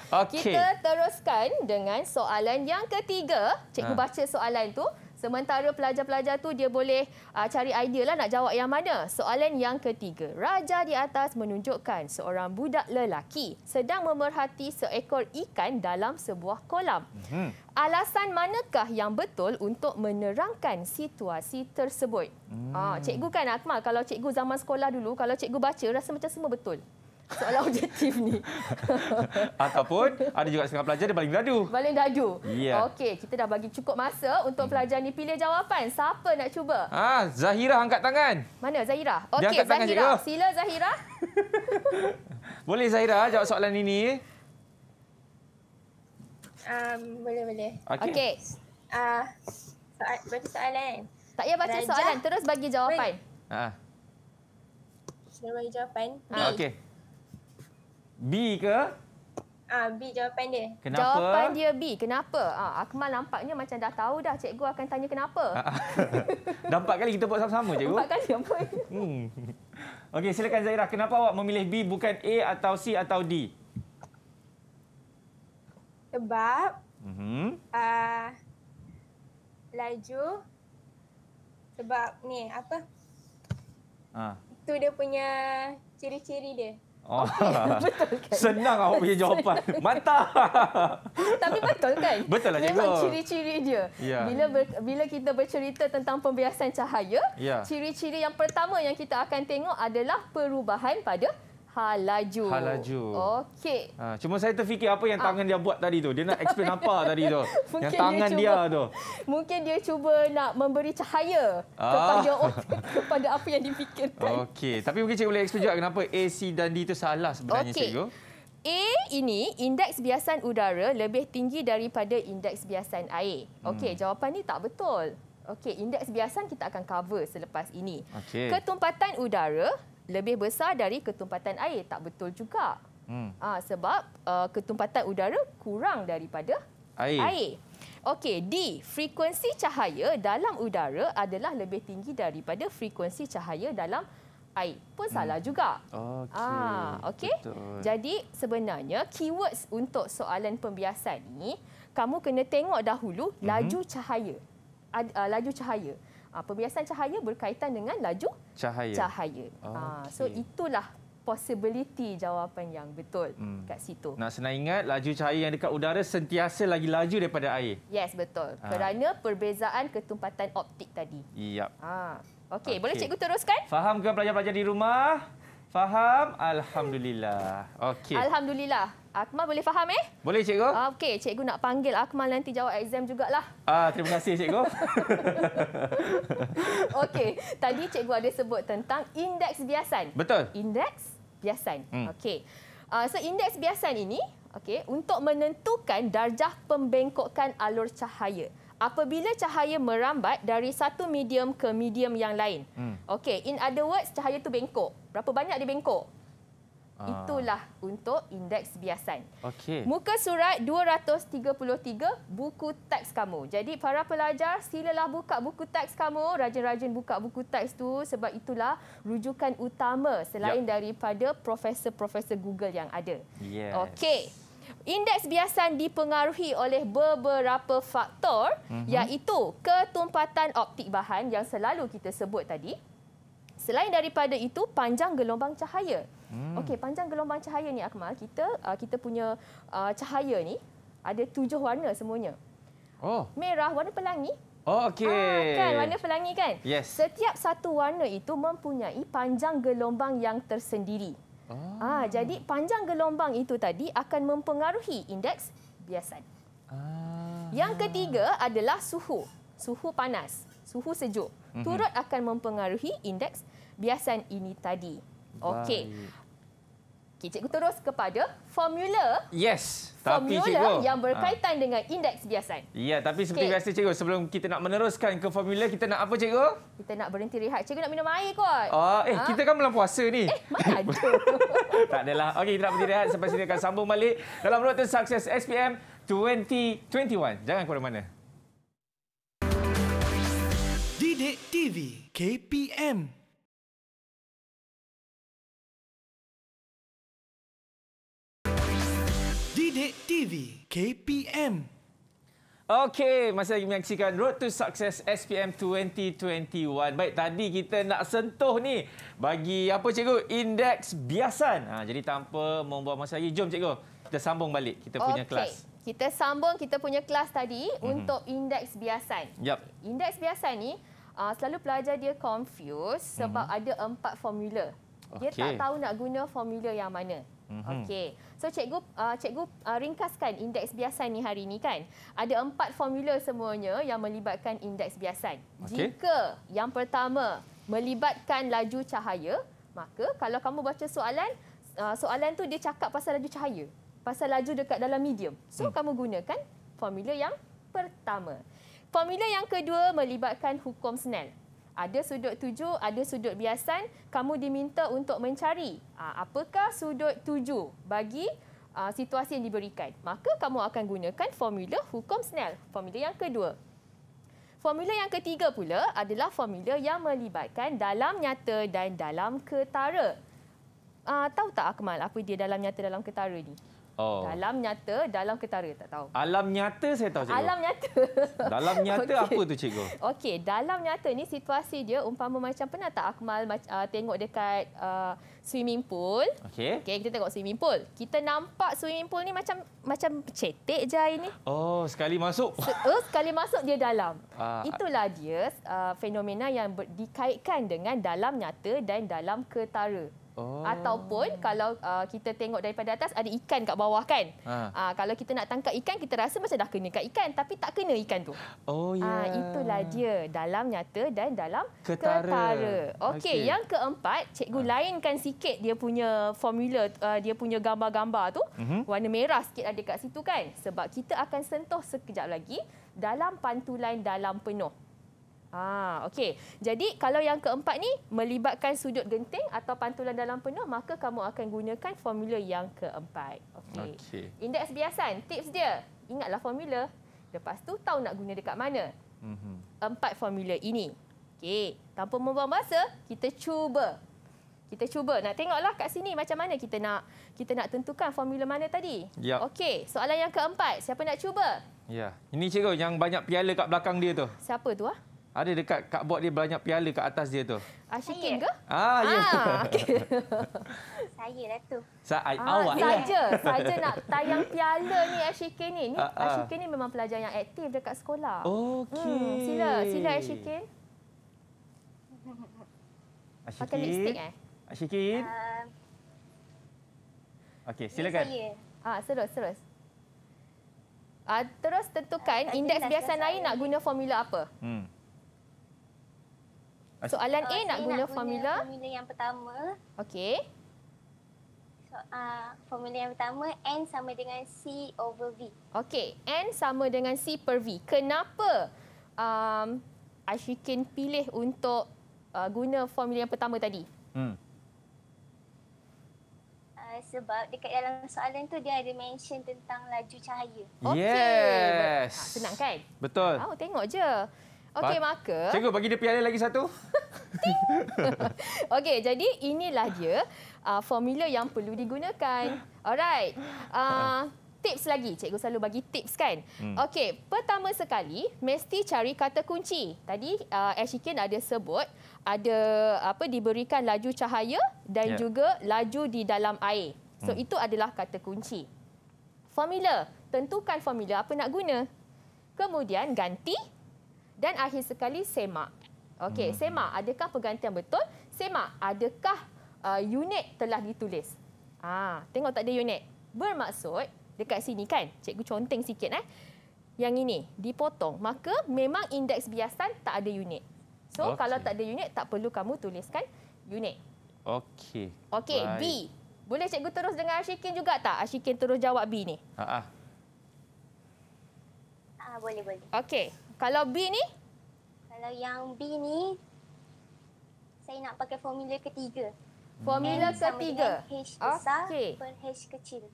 Ah. okay. Kita teruskan dengan soalan yang ketiga. Cikgu ha. baca soalan tu. Sementara pelajar-pelajar tu dia boleh uh, cari idea lah nak jawab yang mana. Soalan yang ketiga. Raja di atas menunjukkan seorang budak lelaki sedang memerhati seekor ikan dalam sebuah kolam. Hmm. Alasan manakah yang betul untuk menerangkan situasi tersebut? Hmm. Uh, cikgu kan Akmal, kalau cikgu zaman sekolah dulu, kalau cikgu baca rasa macam semua betul soalan objektif ni. Ataupun ada juga setengah pelajar dia baling dadu. Baling dadu. Yeah. Okey, kita dah bagi cukup masa untuk pelajar ni pilih jawapan. Siapa nak cuba? Ah, ha, Zahira angkat tangan. Mana Zahira? Okey, Zahira. Tangan, Sila Zahira. boleh Zahira jawab soalan ini? Um, boleh, boleh. Okey. Okay. Ah, uh, soal, baca soalan. Tak payah baca Raja. soalan, terus bagi jawapan. Ha. Ah. Terus bagi jawapan. Ah, Okey. B ke? Ah B jawapan dia. Kenapa? Jawapan dia B. Kenapa? Ah Akmal nampaknya macam dah tahu dah cikgu akan tanya kenapa. Ah, ah. Dapat kali kita buat sama-sama cikgu. Dapat kali apa? Hmm. Okey, silakan Zaira. Kenapa awak memilih B bukan A atau C atau D? Sebab mm -hmm. uh, laju sebab ni apa? Ah. Itu dia punya ciri-ciri dia. Okay, oh. betul kan? Senang awak punya jawapan. Mantap. Tapi betul kan? Betul lah cikgu. Memang ciri-ciri dia. Yeah. Bila ber, bila kita bercerita tentang pembiasan cahaya, yeah. ciri-ciri yang pertama yang kita akan tengok adalah perubahan pada Halaju. Halaju. Okey. Ha, cuma saya terfikir apa yang ah. tangan ha. dia buat tadi tu. Dia nak explain apa tadi tu. Mungkin yang tangan dia, cuba, dia tu. Mungkin dia cuba nak memberi cahaya ah. kepada kepada apa yang dipikirkan. Okey. Tapi mungkin cik boleh explain juga kenapa A, C dan D itu salah sebenarnya okay. cikgu. A ini indeks biasan udara lebih tinggi daripada indeks biasan air. Okey, hmm. jawapan ni tak betul. Okey, indeks biasan kita akan cover selepas ini. Okay. Ketumpatan udara lebih besar dari ketumpatan air. Tak betul juga. Hmm. Ha, sebab uh, ketumpatan udara kurang daripada air. air. Okey, D. Frekuensi cahaya dalam udara adalah lebih tinggi daripada frekuensi cahaya dalam air. Pun hmm. salah juga. Okey. Ha, okay? Jadi sebenarnya keywords untuk soalan pembiasan ini, kamu kena tengok dahulu hmm. laju cahaya. Uh, laju cahaya. Ah, pembiasan cahaya berkaitan dengan laju cahaya. cahaya. Ah, okay. So itulah possibility jawapan yang betul hmm. kat situ. Nah, senang ingat laju cahaya yang dekat udara sentiasa lagi laju daripada air. Yes, betul. Ha. Kerana perbezaan ketumpatan optik tadi. Yep. Ha. Okey, okay. boleh cikgu teruskan? Faham ke pelajar-pelajar di rumah? Faham? Alhamdulillah. Okey. Alhamdulillah. Akmal boleh faham eh? Boleh cikgu. Ah, okey, cikgu nak panggil Akmal nanti jawab exam jugalah. Ah, terima kasih cikgu. Okey, tadi cikgu ada sebut tentang indeks biasan. Betul. Indeks biasan. Hmm. Okey. Uh, so indeks biasan ini, okey, untuk menentukan darjah pembengkokan alur cahaya apabila cahaya merambat dari satu medium ke medium yang lain. Hmm. Okey, in other words, cahaya itu bengkok. Berapa banyak dia bengkok? Ah. Itulah untuk indeks biasan. Okay. Muka surat 233 buku teks kamu. Jadi para pelajar silalah buka buku teks kamu, rajin-rajin buka buku teks tu sebab itulah rujukan utama selain yep. daripada profesor-profesor Google yang ada. Yes. Okey. Indeks biasan dipengaruhi oleh beberapa faktor uh-huh. iaitu ketumpatan optik bahan yang selalu kita sebut tadi. Selain daripada itu panjang gelombang cahaya. Hmm. Okey, panjang gelombang cahaya ni Akmal, kita uh, kita punya uh, cahaya ni ada tujuh warna semuanya. Oh. Merah warna pelangi. Oh, okey. Ah, kan warna pelangi kan? Yes. Setiap satu warna itu mempunyai panjang gelombang yang tersendiri. Ah. ah, jadi panjang gelombang itu tadi akan mempengaruhi indeks biasan. Ah. Yang ketiga adalah suhu. Suhu panas, suhu sejuk. Mhm. Turut akan mempengaruhi indeks biasan ini tadi. Okey. Okey, cikgu terus kepada formula. Yes. Tapi formula yang ha. berkaitan ha. dengan indeks biasan. Ya, tapi seperti okay. biasa cikgu, sebelum kita nak meneruskan ke formula, kita nak apa cikgu? Kita nak berhenti rehat. Cikgu nak minum air kot. Oh, eh, ha? kita kan belum puasa ni. Eh, mana ada. tak adalah. Okey, kita nak berhenti rehat sampai sini akan sambung balik dalam Rotten Success SPM 2021. Jangan ke mana. Didik TV KPM. Sidik TV KPM. Okey, masa lagi menyaksikan Road to Success SPM 2021. Baik, tadi kita nak sentuh ni bagi apa cikgu? Indeks biasan. Ha, jadi tanpa membuang masa lagi, jom cikgu. Kita sambung balik kita punya okay. kelas. Kita sambung kita punya kelas tadi mm -hmm. untuk indeks biasan. Yep. Indeks biasan ni uh, selalu pelajar dia confuse sebab mm -hmm. ada empat formula. Dia okay. tak tahu nak guna formula yang mana. Mhm. Okey. So cikgu uh, cikgu uh, ringkaskan indeks biasan ni hari ni kan. Ada empat formula semuanya yang melibatkan indeks biasan. Okay. Jika yang pertama melibatkan laju cahaya, maka kalau kamu baca soalan, uh, soalan tu dia cakap pasal laju cahaya, pasal laju dekat dalam medium. So hmm. kamu gunakan formula yang pertama. Formula yang kedua melibatkan hukum Snell. Ada sudut tuju, ada sudut biasan. Kamu diminta untuk mencari ah, apakah sudut tuju bagi ah, situasi yang diberikan. Maka kamu akan gunakan formula hukum Snell, formula yang kedua. Formula yang ketiga pula adalah formula yang melibatkan dalam nyata dan dalam ketara. Uh, tahu tak Akmal apa dia dalam nyata dalam ketara ni? Oh. Dalam nyata, dalam ketara tak tahu. Alam nyata saya tahu cikgu. Alam nyata. Dalam nyata okay. apa tu cikgu? Okey, dalam nyata ni situasi dia umpama macam pernah tak Akmal uh, tengok dekat uh, swimming pool. Okey. Okey, kita tengok swimming pool. Kita nampak swimming pool ni macam macam cetek je ini. Oh, sekali masuk. Oh, sekali masuk dia dalam. Uh, Itulah dia uh, fenomena yang dikaitkan dengan dalam nyata dan dalam ketara. Oh. Ataupun kalau uh, kita tengok daripada atas ada ikan kat bawah kan. Ha. Uh, kalau kita nak tangkap ikan kita rasa macam dah kena kat ikan tapi tak kena ikan tu. Oh ya. Yeah. Uh, itulah dia dalam nyata dan dalam ketara. ketara. Okey, okay. yang keempat, cikgu ha. lainkan sikit dia punya formula uh, dia punya gambar-gambar tu. Uh-huh. Warna merah sikit ada kat situ kan sebab kita akan sentuh sekejap lagi dalam pantulan dalam penuh. Ah, ha, okay. Jadi kalau yang keempat ni melibatkan sudut genting atau pantulan dalam penuh, maka kamu akan gunakan formula yang keempat. Okay. Okay. Indeks biasan, tips dia. Ingatlah formula. Lepas tu tahu nak guna dekat mana. Mm-hmm. Empat formula ini. Okay. Tanpa membuang masa, kita cuba. Kita cuba nak tengoklah kat sini macam mana kita nak kita nak tentukan formula mana tadi. Ya. Okey, soalan yang keempat, siapa nak cuba? Ya. Ini cikgu yang banyak piala kat belakang dia tu. Siapa tu ah? Ada dekat kadbot dia banyak piala kat atas dia tu. Asyikin ke? Ah, ya. Ah, okay. saya lah tu. Sa ah, awak saja, lah. Saja nak tayang piala ni Asyikin ni. ni ah, ah. Asyikin ni memang pelajar yang aktif dekat sekolah. Okey. Hmm, sila, sila Asyikin. Asyikin. Pakai lipstick eh? Asyikin. Uh, ah. Okey, silakan. Ah, terus, terus. Ah, terus tentukan uh, indeks biasa lain nak guna formula apa. Hmm. Soalan uh, A nak guna formula. Guna formula yang pertama. Okey. So, uh, formula yang pertama, N sama dengan C over V. Okey, N sama dengan C per V. Kenapa um, Ashikin pilih untuk uh, guna formula yang pertama tadi? Hmm. Ah, sebab dekat dalam soalan tu dia ada mention tentang laju cahaya. Okay. Yes. Ah, senang kan? Betul. Oh, tengok je. Okey, maka... Cikgu, bagi dia piala lagi satu. Okey, jadi inilah dia uh, formula yang perlu digunakan. Alright. Uh, tips lagi. Cikgu selalu bagi tips, kan? Hmm. Okey, pertama sekali, mesti cari kata kunci. Tadi uh, Ashikin ada sebut, ada apa diberikan laju cahaya dan yeah. juga laju di dalam air. So, hmm. itu adalah kata kunci. Formula. Tentukan formula apa nak guna. Kemudian ganti dan akhir sekali semak. Okey, hmm. semak adakah pergantian betul? Semak adakah uh, unit telah ditulis? Ah, tengok tak ada unit. Bermaksud dekat sini kan? Cikgu conteng sikit eh. Yang ini dipotong, maka memang indeks biasan tak ada unit. So okay. kalau tak ada unit tak perlu kamu tuliskan unit. Okey. Okey, B. Boleh cikgu terus dengan Ashikin juga tak? Ashikin terus jawab B ni. Ha -ha. Ah, boleh boleh. Okey, kalau B ni? Kalau yang B ni, saya nak pakai formula ketiga. Formula N ketiga. H besar okay. per H kecil.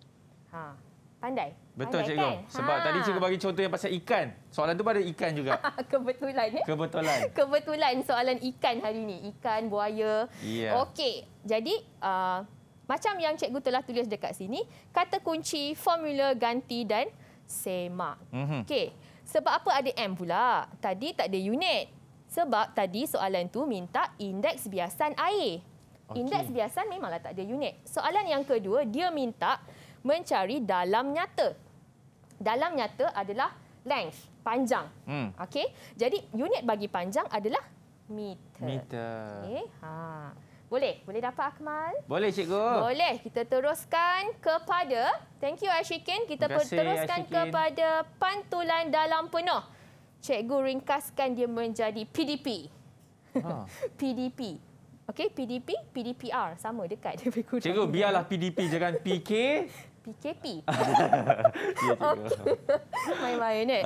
Ha. Pandai. Betul, Pandai, Cikgu. Kan? Sebab ha. tadi Cikgu bagi contoh yang pasal ikan. Soalan tu pada ikan juga. Kebetulan. Ya? Kebetulan. Kebetulan soalan ikan hari ini. Ikan, buaya. Yeah. Okey. Jadi, uh, macam yang Cikgu telah tulis dekat sini, kata kunci, formula, ganti dan semak. Mm -hmm. Okey. Sebab apa ada M pula? Tadi tak ada unit. Sebab tadi soalan tu minta indeks biasan air. Okay. Indeks biasan memanglah tak ada unit. Soalan yang kedua, dia minta mencari dalam nyata. Dalam nyata adalah length, panjang. Hmm. Okey. Jadi unit bagi panjang adalah meter. Meter. Okey. Ha. Boleh? Boleh dapat Akmal? Boleh, Cikgu. Boleh. Kita teruskan kepada... Thank you, Ashikin. Kita kasih, teruskan Ashikin. kepada pantulan dalam penuh. Cikgu ringkaskan dia menjadi PDP. Ha. PDP. Okey, PDP, PDPR. Sama dekat. Cikgu, biarlah PDP jangan PK. PKP. Ya Main-main eh.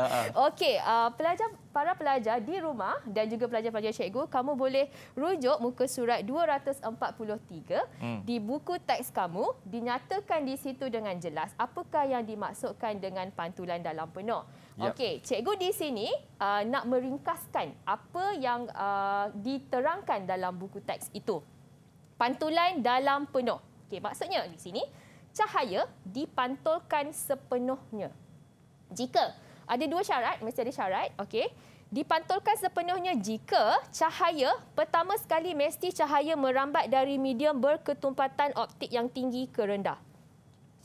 Okey, uh, pelajar para pelajar di rumah dan juga pelajar-pelajar cikgu, kamu boleh rujuk muka surat 243 hmm. di buku teks kamu, dinyatakan di situ dengan jelas apakah yang dimaksudkan dengan pantulan dalam penuh. Yep. Ya. Okey, cikgu di sini uh, nak meringkaskan apa yang uh, diterangkan dalam buku teks itu. Pantulan dalam penuh. Okay, maksudnya di sini cahaya dipantulkan sepenuhnya. Jika ada dua syarat, mesti ada syarat, okey. Dipantulkan sepenuhnya jika cahaya pertama sekali mesti cahaya merambat dari medium berketumpatan optik yang tinggi ke rendah.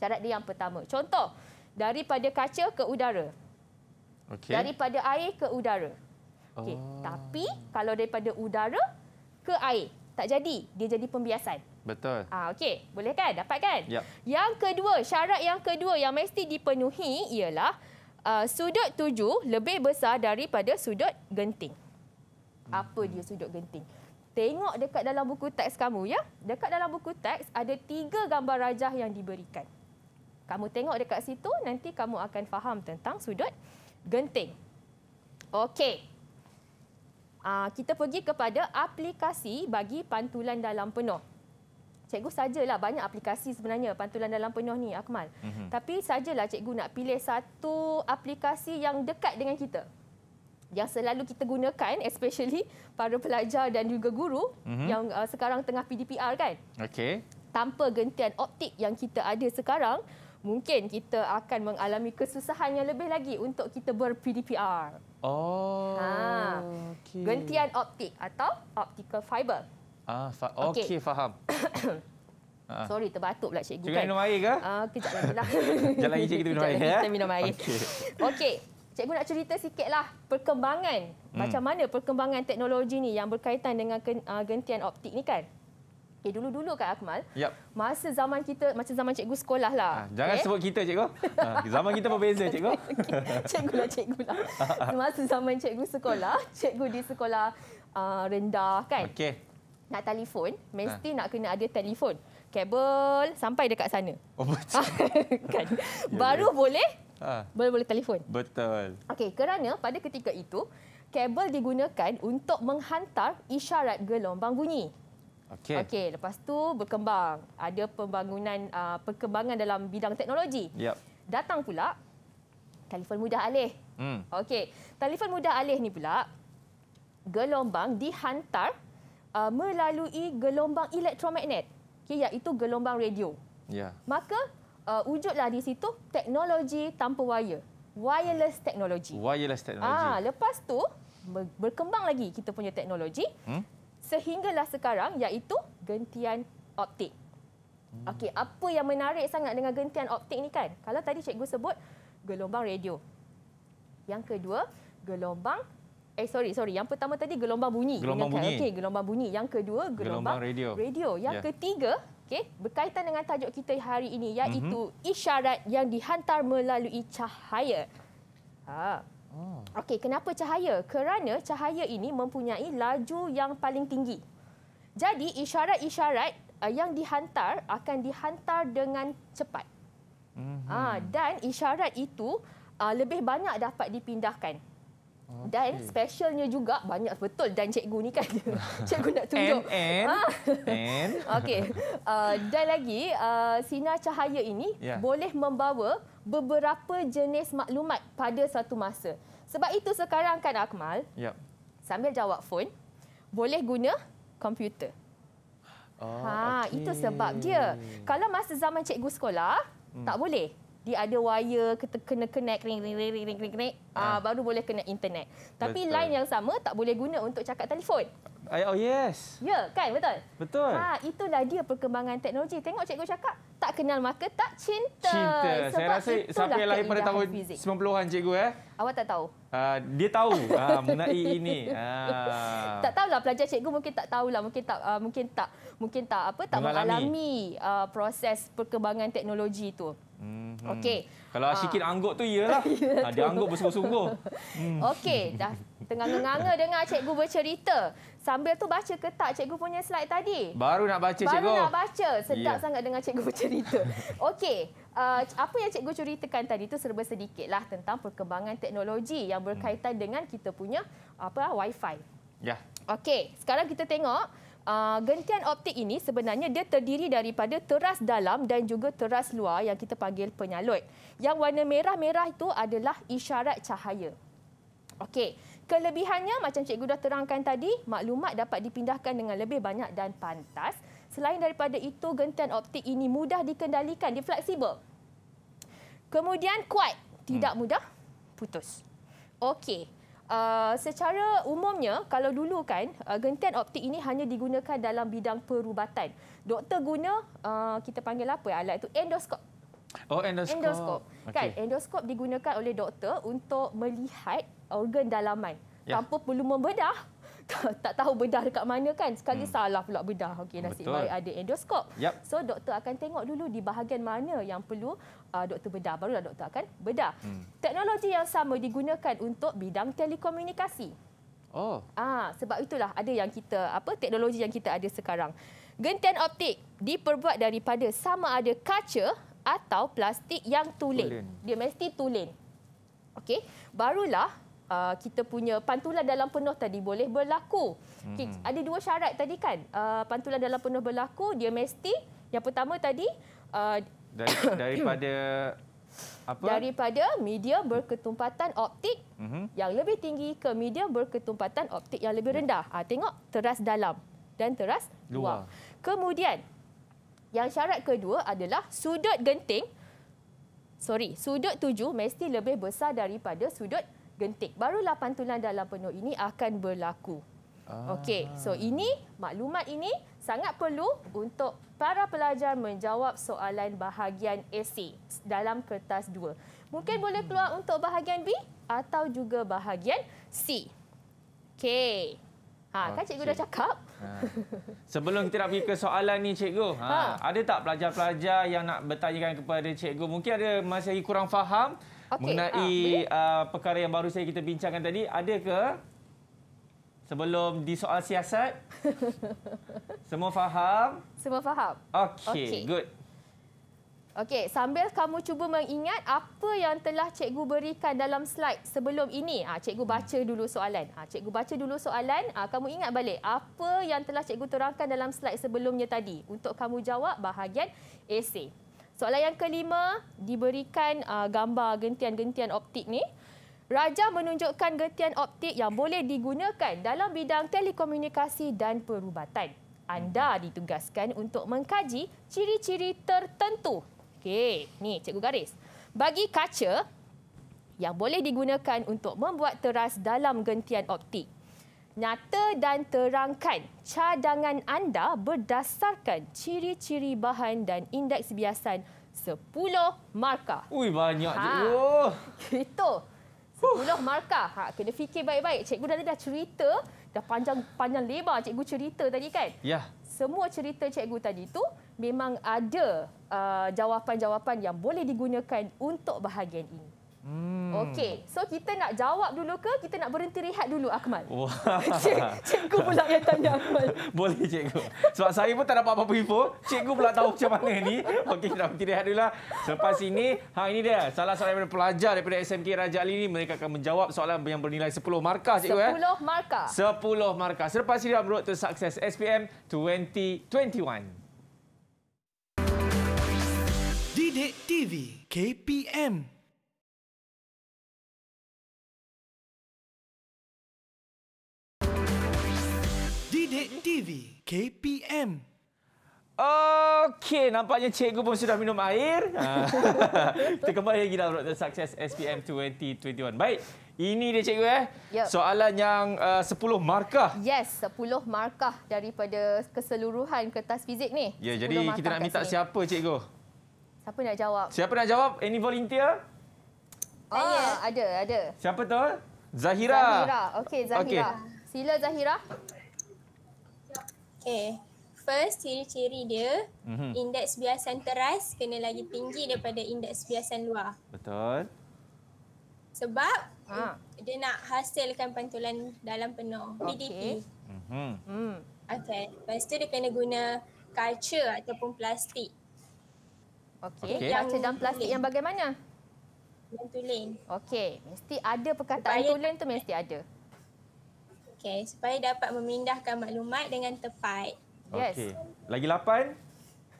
Syarat dia yang pertama. Contoh, daripada kaca ke udara. Okey. Daripada air ke udara. Okey, oh. tapi kalau daripada udara ke air, tak jadi. Dia jadi pembiasan. Betul. Ah okey, boleh kan? Dapat kan? Yep. Yang kedua, syarat yang kedua yang mesti dipenuhi ialah uh, sudut tujuh lebih besar daripada sudut genting. Hmm. Apa dia sudut genting? Tengok dekat dalam buku teks kamu ya. Dekat dalam buku teks ada tiga gambar rajah yang diberikan. Kamu tengok dekat situ nanti kamu akan faham tentang sudut genting. Okey. Ah kita pergi kepada aplikasi bagi pantulan dalam penuh cikgu sajalah banyak aplikasi sebenarnya pantulan dalam penuh ni Akmal. Mm-hmm. Tapi sajalah cikgu nak pilih satu aplikasi yang dekat dengan kita. Yang selalu kita gunakan especially para pelajar dan juga guru mm-hmm. yang uh, sekarang tengah PDPR kan. Okey. Tanpa gentian optik yang kita ada sekarang, mungkin kita akan mengalami kesusahan yang lebih lagi untuk kita ber-PDPR. Oh. Ha. Okay. Gentian optik atau optical fiber. Ah, fa- okey okay, faham. Ah. Sorry terbatuk pula cikgu. Cikgu kan? minum air ke? Ah, uh, kejap lagi lah. Jalan lagi cikgu minum air. Kita ya? minum air. Okey. Okey, cikgu nak cerita sikitlah perkembangan. Hmm. Macam mana perkembangan teknologi ni yang berkaitan dengan ah, gentian optik ni kan? Okay, dulu-dulu kan Akmal, yep. masa zaman kita, macam zaman cikgu sekolah lah. Ha, jangan okay? sebut kita cikgu. Ha, zaman kita berbeza cikgu. cikgu lah, cikgu lah. Masa zaman cikgu sekolah, cikgu di sekolah uh, rendah kan. Okay nak telefon, mesti ha. nak kena ada telefon. Kabel sampai dekat sana. Oh, betul. kan? yeah, ya. Baru yeah. boleh ha. boleh-boleh telefon. Betul. Okey, kerana pada ketika itu, kabel digunakan untuk menghantar isyarat gelombang bunyi. Okey. Okey, lepas tu berkembang. Ada pembangunan uh, perkembangan dalam bidang teknologi. Yep. Datang pula telefon mudah alih. Hmm. Okey. Telefon mudah alih ni pula gelombang dihantar uh, melalui gelombang elektromagnet okay, iaitu gelombang radio. Ya. Maka uh, wujudlah di situ teknologi tanpa wire. Wireless teknologi. Wireless teknologi. Ah, lepas tu berkembang lagi kita punya teknologi hmm? sehinggalah sekarang iaitu gentian optik. Hmm. Okey, apa yang menarik sangat dengan gentian optik ni kan? Kalau tadi cikgu sebut gelombang radio. Yang kedua, gelombang eh sorry sorry yang pertama tadi gelombang bunyi gelombang bunyi okey gelombang bunyi yang kedua gelombang, gelombang radio. radio yang yeah. ketiga okey berkaitan dengan tajuk kita hari ini iaitu mm-hmm. isyarat yang dihantar melalui cahaya ha oh. okey kenapa cahaya kerana cahaya ini mempunyai laju yang paling tinggi jadi isyarat-isyarat eh, yang dihantar akan dihantar dengan cepat mm-hmm. ha dan isyarat itu ah, lebih banyak dapat dipindahkan Oh, dan okay. specialnya juga banyak betul dan cikgu ni kan. cikgu nak tunjuk. And, and, ah. and. Okey. Uh, dan lagi, uh, sinar cahaya ini yeah. boleh membawa beberapa jenis maklumat pada satu masa. Sebab itu sekarang kan Akmal, yep. Ya. sambil jawab telefon boleh guna komputer. Oh, ha, okay. Itu sebab dia. Kalau masa zaman cikgu sekolah, hmm. tak boleh dia ada wire kena kena connect ring ring ring ring ring ring ah, ah baru boleh kena internet. Tapi betul. line yang sama tak boleh guna untuk cakap telefon. Oh yes. Ya, kan betul? Betul. Ha, itulah dia perkembangan teknologi. Tengok cikgu cakap, tak kenal maka tak cinta. Cinta. Saya rasa siapa yang lahir pada tahun 90-an cikgu eh? Awak tak tahu? Uh, dia tahu uh, mengenai ini. Uh. Tak lah pelajar cikgu mungkin tak tahu lah mungkin tak uh, mungkin tak mungkin tak apa tak mengalami, mengalami uh, proses perkembangan teknologi itu. Hmm. Okey. Kalau ah. sikit ha. anggup tu iyalah. ada ah, dia anggup bersungguh-sungguh. Hmm. Okey, dah tengah menganga dengar cikgu bercerita. Sambil tu baca ke tak cikgu punya slide tadi? Baru nak baca Baru cikgu. Baru nak baca. Sedap yeah. sangat dengar cikgu bercerita. Okey. Uh, apa yang cikgu ceritakan tadi tu serba sedikitlah tentang perkembangan teknologi yang berkaitan hmm. dengan kita punya apa WiFi. Ya. Yeah. Okey, sekarang kita tengok uh, ah, gentian optik ini sebenarnya dia terdiri daripada teras dalam dan juga teras luar yang kita panggil penyalut. Yang warna merah-merah itu adalah isyarat cahaya. Okey, kelebihannya macam cikgu dah terangkan tadi, maklumat dapat dipindahkan dengan lebih banyak dan pantas. Selain daripada itu, gentian optik ini mudah dikendalikan, dia fleksibel. Kemudian kuat, tidak hmm. mudah putus. Okey, Uh, secara umumnya kalau dulu kan uh, gentian optik ini hanya digunakan dalam bidang perubatan. Doktor guna uh, kita panggil apa alat itu endoskop. Oh endoskop. Endoskop. Okay. Kan endoskop digunakan oleh doktor untuk melihat organ dalaman yeah. tanpa perlu membedah tak tahu bedah dekat mana kan sekali hmm. salah pula bedah okey nasib Betul. baik ada endoskop yep. so doktor akan tengok dulu di bahagian mana yang perlu uh, doktor bedah barulah doktor akan bedah hmm. teknologi yang sama digunakan untuk bidang telekomunikasi oh ah sebab itulah ada yang kita apa teknologi yang kita ada sekarang genten optik diperbuat daripada sama ada kaca atau plastik yang tulen, tulen. dia mesti tulen okey barulah uh, kita punya pantulan dalam penuh tadi boleh berlaku. Okay, hmm. Ada dua syarat tadi kan, uh, pantulan dalam penuh berlaku, dia mesti. Yang pertama tadi... Uh, Dari, daripada... Apa? Daripada media berketumpatan optik mm -hmm. yang lebih tinggi ke media berketumpatan optik yang lebih ya. rendah. Ha, tengok teras dalam dan teras luar. luar. Kemudian, yang syarat kedua adalah sudut genting, sorry, sudut tujuh mesti lebih besar daripada sudut gentik. Barulah pantulan dalam penuh ini akan berlaku. Ah. Okey, so ini maklumat ini sangat perlu untuk para pelajar menjawab soalan bahagian esei dalam kertas 2. Mungkin hmm. boleh keluar untuk bahagian B atau juga bahagian C. Okey. Ha, okay. kan cikgu dah cakap? Ha. Sebelum kita nak pergi ke soalan ni cikgu, ha, ha. ada tak pelajar-pelajar yang nak bertanyakan kepada cikgu? Mungkin ada masih lagi kurang faham? okay. mengenai ha, uh, perkara yang baru saya kita bincangkan tadi ada ke sebelum di soal siasat semua faham semua faham okey okay. good okey sambil kamu cuba mengingat apa yang telah cikgu berikan dalam slide sebelum ini ah cikgu baca dulu soalan ah cikgu baca dulu soalan ah kamu ingat balik apa yang telah cikgu terangkan dalam slide sebelumnya tadi untuk kamu jawab bahagian esei Soalan yang kelima, diberikan uh, gambar gentian-gentian optik ni. Raja menunjukkan gentian optik yang boleh digunakan dalam bidang telekomunikasi dan perubatan. Anda ditugaskan untuk mengkaji ciri-ciri tertentu. Okey, ni cikgu garis. Bagi kaca yang boleh digunakan untuk membuat teras dalam gentian optik. Nyata dan terangkan cadangan anda berdasarkan ciri-ciri bahan dan indeks biasan 10 markah. Ui banyak ha. je. Oh. Gitu. 10 markah. Ha, kena fikir baik-baik. Cikgu dah dah cerita, dah panjang-panjang lebar cikgu cerita tadi kan? Ya. Semua cerita cikgu tadi tu memang ada uh, jawapan-jawapan yang boleh digunakan untuk bahagian ini. Hmm. Okey, so kita nak jawab dulu ke kita nak berhenti rehat dulu Akmal? Wah. Cik, cikgu pula yang tanya Akmal. Boleh cikgu. Sebab saya pun tak dapat apa-apa info, cikgu pula tahu macam mana ni. Okey, kita berhenti rehat dululah. Selepas ini, ha ini dia. Salah seorang daripada pelajar daripada SMK Raja Ali ni mereka akan menjawab soalan yang bernilai 10 markah cikgu 10 eh. 10 markah. 10 markah. Selepas ini Amrod to Success SPM 2021. Didik TV KPM Sidik TV KPM Okey, nampaknya cikgu pun sudah minum air. Ah. Kita kembali lagi dalam Rotten Success SPM 2021. Baik, ini dia cikgu eh. Yep. Soalan yang eh, uh, 10 markah. Yes, 10 markah daripada keseluruhan kertas fizik ni. Ya, jadi kita nak minta siapa cikgu? Siapa nak jawab? Siapa nak jawab? Any volunteer? Oh, ada, ada. Siapa tu? Zahira. Zahira. Okey, Zahira. Okay. Sila Zahira. Okay. Eh, first, ciri-ciri dia, mm-hmm. indeks biasan teras kena lagi tinggi daripada indeks biasan luar. Betul. Sebab ha. dia nak hasilkan pantulan dalam penuh, PDP. Okay. Mm-hmm. okay. Lepas tu dia kena guna kaca ataupun plastik. Okay. okay. Yang kaca dan plastik tulen. yang bagaimana? Yang tulen. Okay. Mesti ada perkataan Supaya tulen tu mesti ada. Okay, supaya dapat memindahkan maklumat dengan tepat. Okay. Lagi lapan?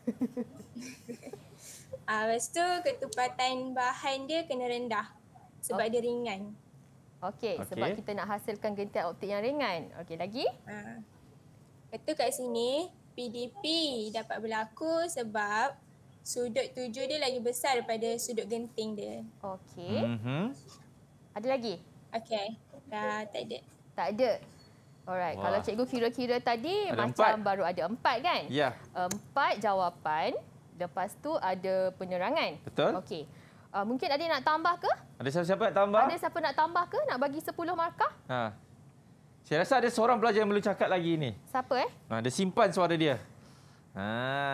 Ah, lepas tu ketupatan bahan dia kena rendah sebab okay. dia ringan. Okey, okay. sebab kita nak hasilkan gentian optik yang ringan. Okey, lagi? Ha. Ah. Betul kat sini, PDP dapat berlaku sebab sudut tujuh dia lagi besar daripada sudut genting dia. Okey. Mm -hmm. Ada lagi? Okey. Dah tak ada. Tak ada. Alright, Wah. kalau cikgu kira-kira tadi ada macam empat. baru ada empat kan? Ya. Empat jawapan, lepas tu ada penyerangan. Betul. Okey. Uh, mungkin ada nak tambah ke? Ada siapa-siapa nak tambah? Ada siapa nak tambah ke? Nak bagi 10 markah? Ha. Saya rasa ada seorang pelajar yang belum cakap lagi ni. Siapa eh? Ha, dia simpan suara dia. Ha,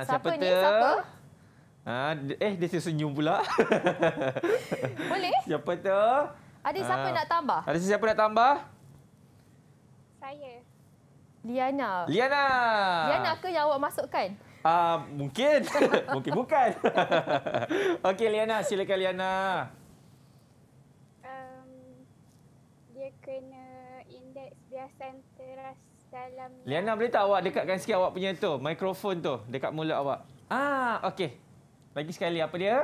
siapa, tu? Siapa? Ha, eh, dia senyum pula. Boleh? Siapa tu? Ada ha. siapa ha. nak tambah? Ada siapa nak tambah? saya. Liana. Liana. Liana ke yang awak masukkan? Uh, mungkin. mungkin bukan. Okey, Liana. Silakan, Liana. Um, dia kena indeks biasan teras dalam... Liana, boleh tak awak dekatkan sikit awak punya tu? Mikrofon tu dekat mulut awak. Ah, Okey. Lagi sekali, apa dia?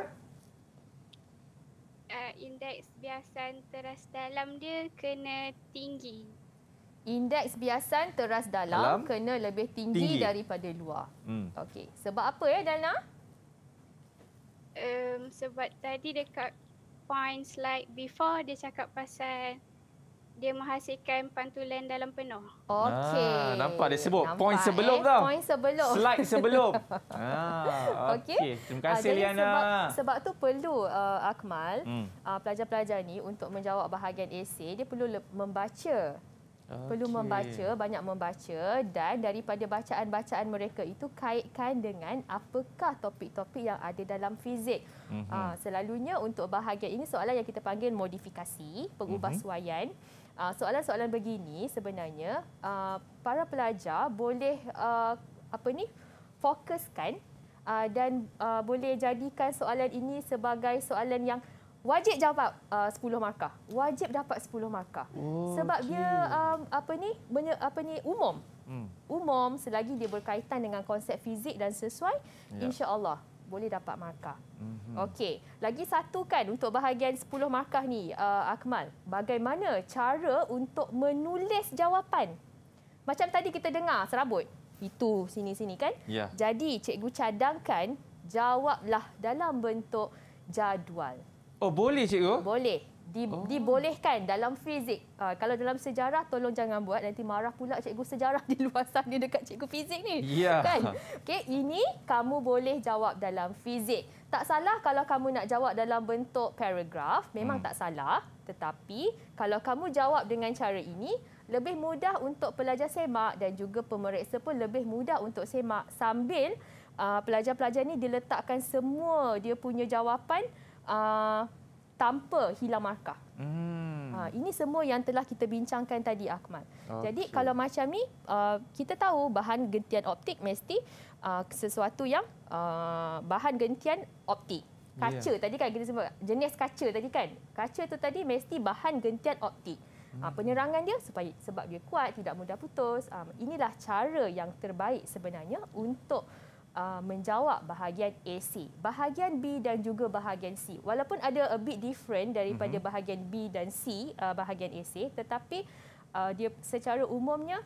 Uh, indeks biasan teras dalam dia kena tinggi indeks biasan teras dalam, dalam kena lebih tinggi, tinggi. daripada luar. Hmm. Okey. Sebab apa ya Dana? Um, sebab tadi dekat point slide before dia cakap pasal dia menghasilkan pantulan dalam penuh. Okey. Ah, nampak dia sebut nampak, point eh? sebelum eh? tau. Point sebelum. Slide sebelum. ah, Okey. Okay. Terima ah, kasih ah, Liana. Sebab, sebab tu perlu uh, Akmal, pelajar-pelajar hmm. uh, ni untuk menjawab bahagian esei, dia perlu membaca perlu membaca, banyak membaca dan daripada bacaan-bacaan mereka itu kaitkan dengan apakah topik-topik yang ada dalam fizik. Mm-hmm. selalunya untuk bahagian ini soalan yang kita panggil modifikasi, pengubahsuaian. Mhm. Mm-hmm. Ah, Aa, soalan-soalan begini sebenarnya ah, para pelajar boleh apa ni fokuskan dan boleh jadikan soalan ini sebagai soalan yang Wajib dapat uh, 10 markah. Wajib dapat 10 markah. Oh, Sebab okay. dia um, apa ni? Benya, apa ni umum. Hmm. Umum selagi dia berkaitan dengan konsep fizik dan sesuai, ya. insya-Allah boleh dapat markah. Mm-hmm. Okey, lagi satu kan untuk bahagian 10 markah ni, uh, Akmal. Bagaimana cara untuk menulis jawapan? Macam tadi kita dengar serabut. Itu sini-sini kan? Ya. Jadi cikgu cadangkan jawablah dalam bentuk jadual. Oh, boleh cikgu? Boleh. Di, oh. Dibolehkan dalam fizik. Uh, kalau dalam sejarah, tolong jangan buat. Nanti marah pula cikgu sejarah di luar sana dekat cikgu fizik ni. Yeah. Kan? Okay, ini kamu boleh jawab dalam fizik. Tak salah kalau kamu nak jawab dalam bentuk paragraf. Memang hmm. tak salah. Tetapi kalau kamu jawab dengan cara ini, lebih mudah untuk pelajar semak dan juga pemeriksa pun lebih mudah untuk semak sambil ah, pelajar-pelajar uh, ni diletakkan semua dia punya jawapan uh, tanpa hilang markah. Hmm. Ha, ini semua yang telah kita bincangkan tadi, Akmal. Okay. Jadi kalau macam ni, uh, kita tahu bahan gentian optik mesti uh, sesuatu yang uh, bahan gentian optik. Kaca yeah. tadi kan kita sebut, jenis kaca tadi kan. Kaca itu tadi mesti bahan gentian optik. Ah, hmm. Ha, penyerangan dia supaya, sebab dia kuat, tidak mudah putus. Um, inilah cara yang terbaik sebenarnya untuk uh, menjawab bahagian AC, bahagian B dan juga bahagian C. Walaupun ada a bit different daripada mm-hmm. bahagian B dan C, uh, bahagian AC, tetapi uh, dia secara umumnya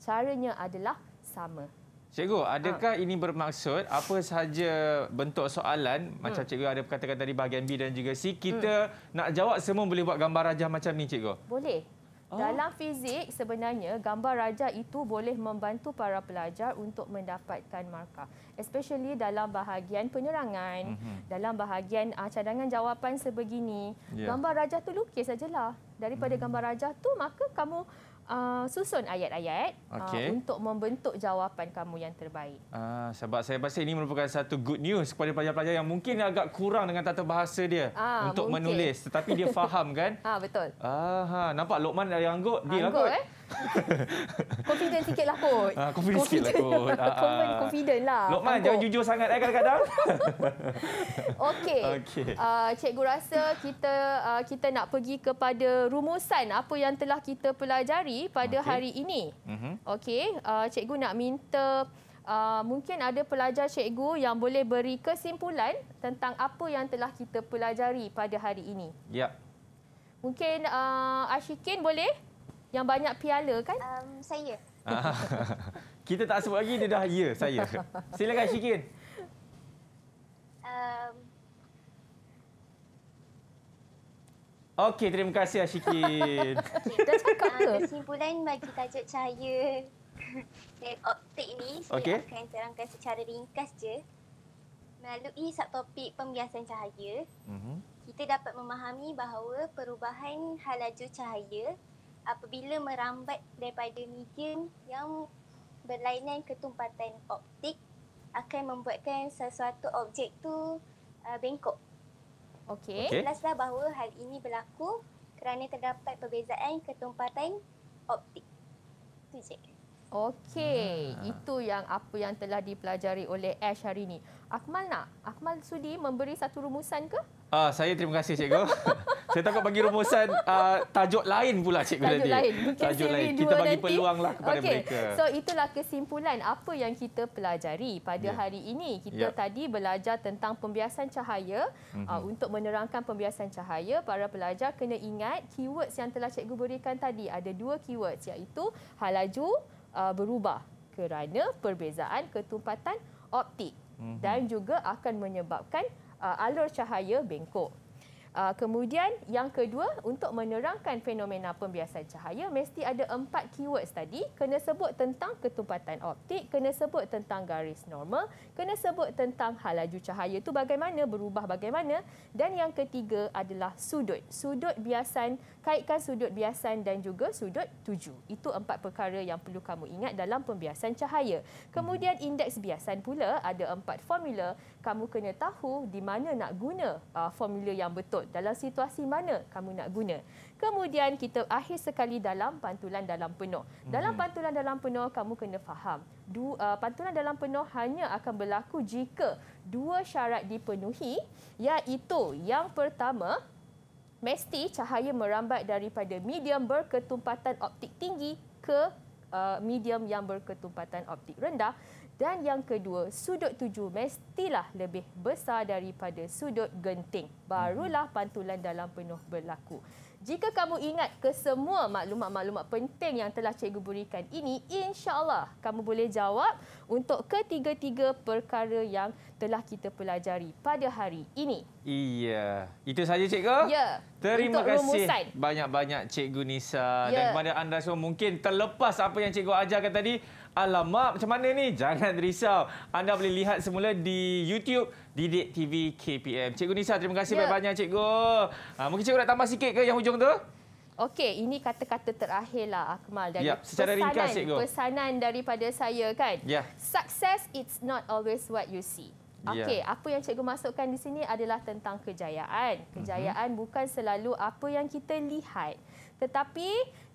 caranya adalah sama. Cikgu, ah. adakah ini bermaksud apa sahaja bentuk soalan hmm. macam cikgu ada katakan tadi bahagian B dan juga C kita hmm. nak jawab semua boleh buat gambar rajah macam ni cikgu? Boleh. Oh. Dalam fizik sebenarnya gambar raja itu boleh membantu para pelajar untuk mendapatkan markah. Especially dalam bahagian penyerangan, mm-hmm. dalam bahagian uh, cadangan jawapan sebegini. Yeah. Gambar raja tu lukis sajalah. Daripada mm-hmm. gambar raja tu maka kamu uh, susun ayat-ayat ah, okay. uh, untuk membentuk jawapan kamu yang terbaik. Uh, sebab saya rasa ini merupakan satu good news kepada pelajar-pelajar yang mungkin agak kurang dengan tata bahasa dia uh, untuk mungkin. menulis. Tetapi dia faham kan? Ha, betul. Uh, ha, nampak Lokman yang Anggut? Anggut eh? confident sikit lah kot. Ha, confident, sikit lah kot. confident, ah. confident lah. Lokman, Tengok. jangan jujur sangat eh kadang-kadang. Okey. Okay. Uh, ah, cikgu rasa kita uh, kita nak pergi kepada rumusan apa yang telah kita pelajari pada okay. hari ini. Uh-huh. Okey, uh, cikgu nak minta Uh, mungkin ada pelajar cikgu yang boleh beri kesimpulan tentang apa yang telah kita pelajari pada hari ini. Ya. Mungkin uh, Ashikin boleh? yang banyak piala kan? Um, saya. Ah. kita tak sebut lagi, dia dah ya, saya. Silakan Syikin. Um. Okey, terima kasih Syikin. Okay, cakap um, ke? Kesimpulan bagi tajuk cahaya dan eh, optik ini, saya okay. akan terangkan secara ringkas je. Melalui subtopik pembiasan cahaya, mm -hmm. kita dapat memahami bahawa perubahan halaju cahaya apabila merambat daripada medium yang berlainan ketumpatan optik akan membuatkan sesuatu objek tu uh, bengkok. Okey. Jelaslah bahawa hal ini berlaku kerana terdapat perbezaan ketumpatan optik. Itu Okey, hmm. itu yang apa yang telah dipelajari oleh Ash hari ini. Akmal nak? Akmal sudi memberi satu rumusan ke? Uh, saya terima kasih cikgu. saya takut bagi rumusan uh, tajuk lain pula cikgu tadi. Tajuk lain. Tajuk lain. Kita bagi nanti. peluanglah kepada okay. mereka. So itulah kesimpulan apa yang kita pelajari pada yeah. hari ini. Kita yeah. tadi belajar tentang pembiasan cahaya. Mm-hmm. Uh, untuk menerangkan pembiasan cahaya, para pelajar kena ingat keywords yang telah cikgu berikan tadi. Ada dua keywords iaitu halaju uh, berubah kerana perbezaan ketumpatan optik mhm. dan juga akan menyebabkan uh, alur cahaya bengkok. Uh, kemudian yang kedua untuk menerangkan fenomena pembiasan cahaya mesti ada empat keywords tadi kena sebut tentang ketumpatan optik, kena sebut tentang garis normal, kena sebut tentang halaju cahaya itu bagaimana berubah bagaimana dan yang ketiga adalah sudut. Sudut biasan, kaitkan sudut biasan dan juga sudut tuju. Itu empat perkara yang perlu kamu ingat dalam pembiasan cahaya. Kemudian indeks biasan pula ada empat formula kamu kena tahu di mana nak guna uh, formula yang betul dalam situasi mana kamu nak guna kemudian kita akhir sekali dalam pantulan dalam penuh dalam mhm. pantulan dalam penuh kamu kena faham du, uh, pantulan dalam penuh hanya akan berlaku jika dua syarat dipenuhi iaitu yang pertama mesti cahaya merambat daripada medium berketumpatan optik tinggi ke uh, medium yang berketumpatan optik rendah dan yang kedua, sudut tujuh mestilah lebih besar daripada sudut genting. Barulah pantulan dalam penuh berlaku. Jika kamu ingat kesemua maklumat-maklumat penting yang telah cikgu berikan ini, insyaAllah kamu boleh jawab untuk ketiga-tiga perkara yang telah kita pelajari pada hari ini. Iya. Itu saja cikgu? Ya. Terima untuk kasih banyak-banyak cikgu Nisa. Ya. Dan kepada anda semua mungkin terlepas apa yang cikgu ajarkan tadi, Alamak, macam mana ni? Jangan risau. Anda boleh lihat semula di YouTube Didik TV KPM. Cikgu Nisa, terima kasih ya. banyak-banyak cikgu. Ha, mungkin cikgu nak tambah sikit ke yang hujung tu? Okey, ini kata-kata terakhirlah Akmal dari ya, pesanan, ringkas, pesanan daripada saya kan. Ya. Success it's not always what you see. Ya. Okey, ya. apa yang cikgu masukkan di sini adalah tentang kejayaan. Kejayaan uh-huh. bukan selalu apa yang kita lihat. Tetapi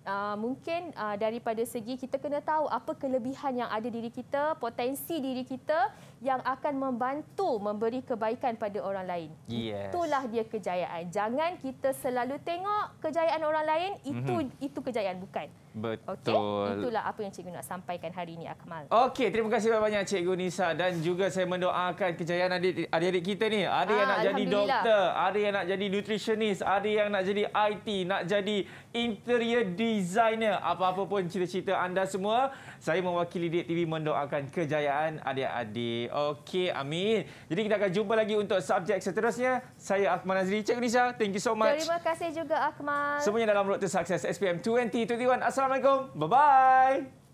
Ah, mungkin uh, daripada segi kita kena tahu apa kelebihan yang ada diri kita, potensi diri kita yang akan membantu memberi kebaikan pada orang lain. Yes. Itulah dia kejayaan. Jangan kita selalu tengok kejayaan orang lain mhm. itu mm -hmm. itu kejayaan bukan. Betul. Okay? Itulah apa yang cikgu nak sampaikan hari ini Akmal. Okey, terima kasih banyak cikgu Nisa dan juga saya mendoakan kejayaan adik-adik kita ni. Ada yang nak jadi doktor, ada yang nak jadi nutritionist, ada yang nak jadi IT, nak jadi interior designer. apa apapun cita-cita anda semua, saya mewakili Dek TV mendoakan kejayaan adik-adik Okey, amin. Jadi kita akan jumpa lagi untuk subjek seterusnya. Saya Akmal Azri. Cik Nisha, thank you so much. Terima kasih juga Akmal. Semuanya dalam Road to Success SPM 2021. Assalamualaikum. Bye-bye.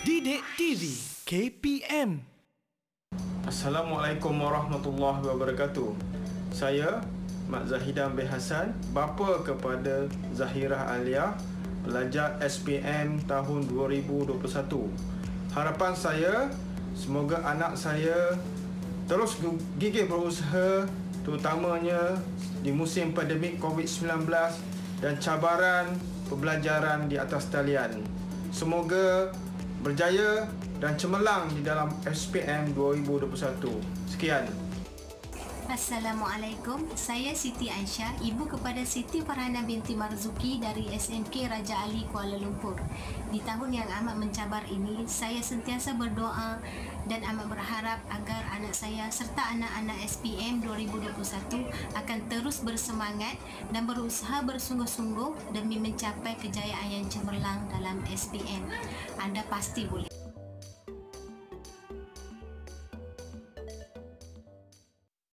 Didik TV KPM Assalamualaikum warahmatullahi wabarakatuh. Saya Mak Zahidah B. Hassan, bapa kepada Zahirah Aliyah pelajar SPM tahun 2021. Harapan saya semoga anak saya terus gigih berusaha terutamanya di musim pandemik COVID-19 dan cabaran pembelajaran di atas talian. Semoga berjaya dan cemerlang di dalam SPM 2021. Sekian. Assalamualaikum, saya Siti Aisyah, ibu kepada Siti Farhana binti Marzuki dari SMK Raja Ali Kuala Lumpur. Di tahun yang amat mencabar ini, saya sentiasa berdoa dan amat berharap agar anak saya serta anak-anak SPM 2021 akan terus bersemangat dan berusaha bersungguh-sungguh demi mencapai kejayaan yang cemerlang dalam SPM. Anda pasti boleh.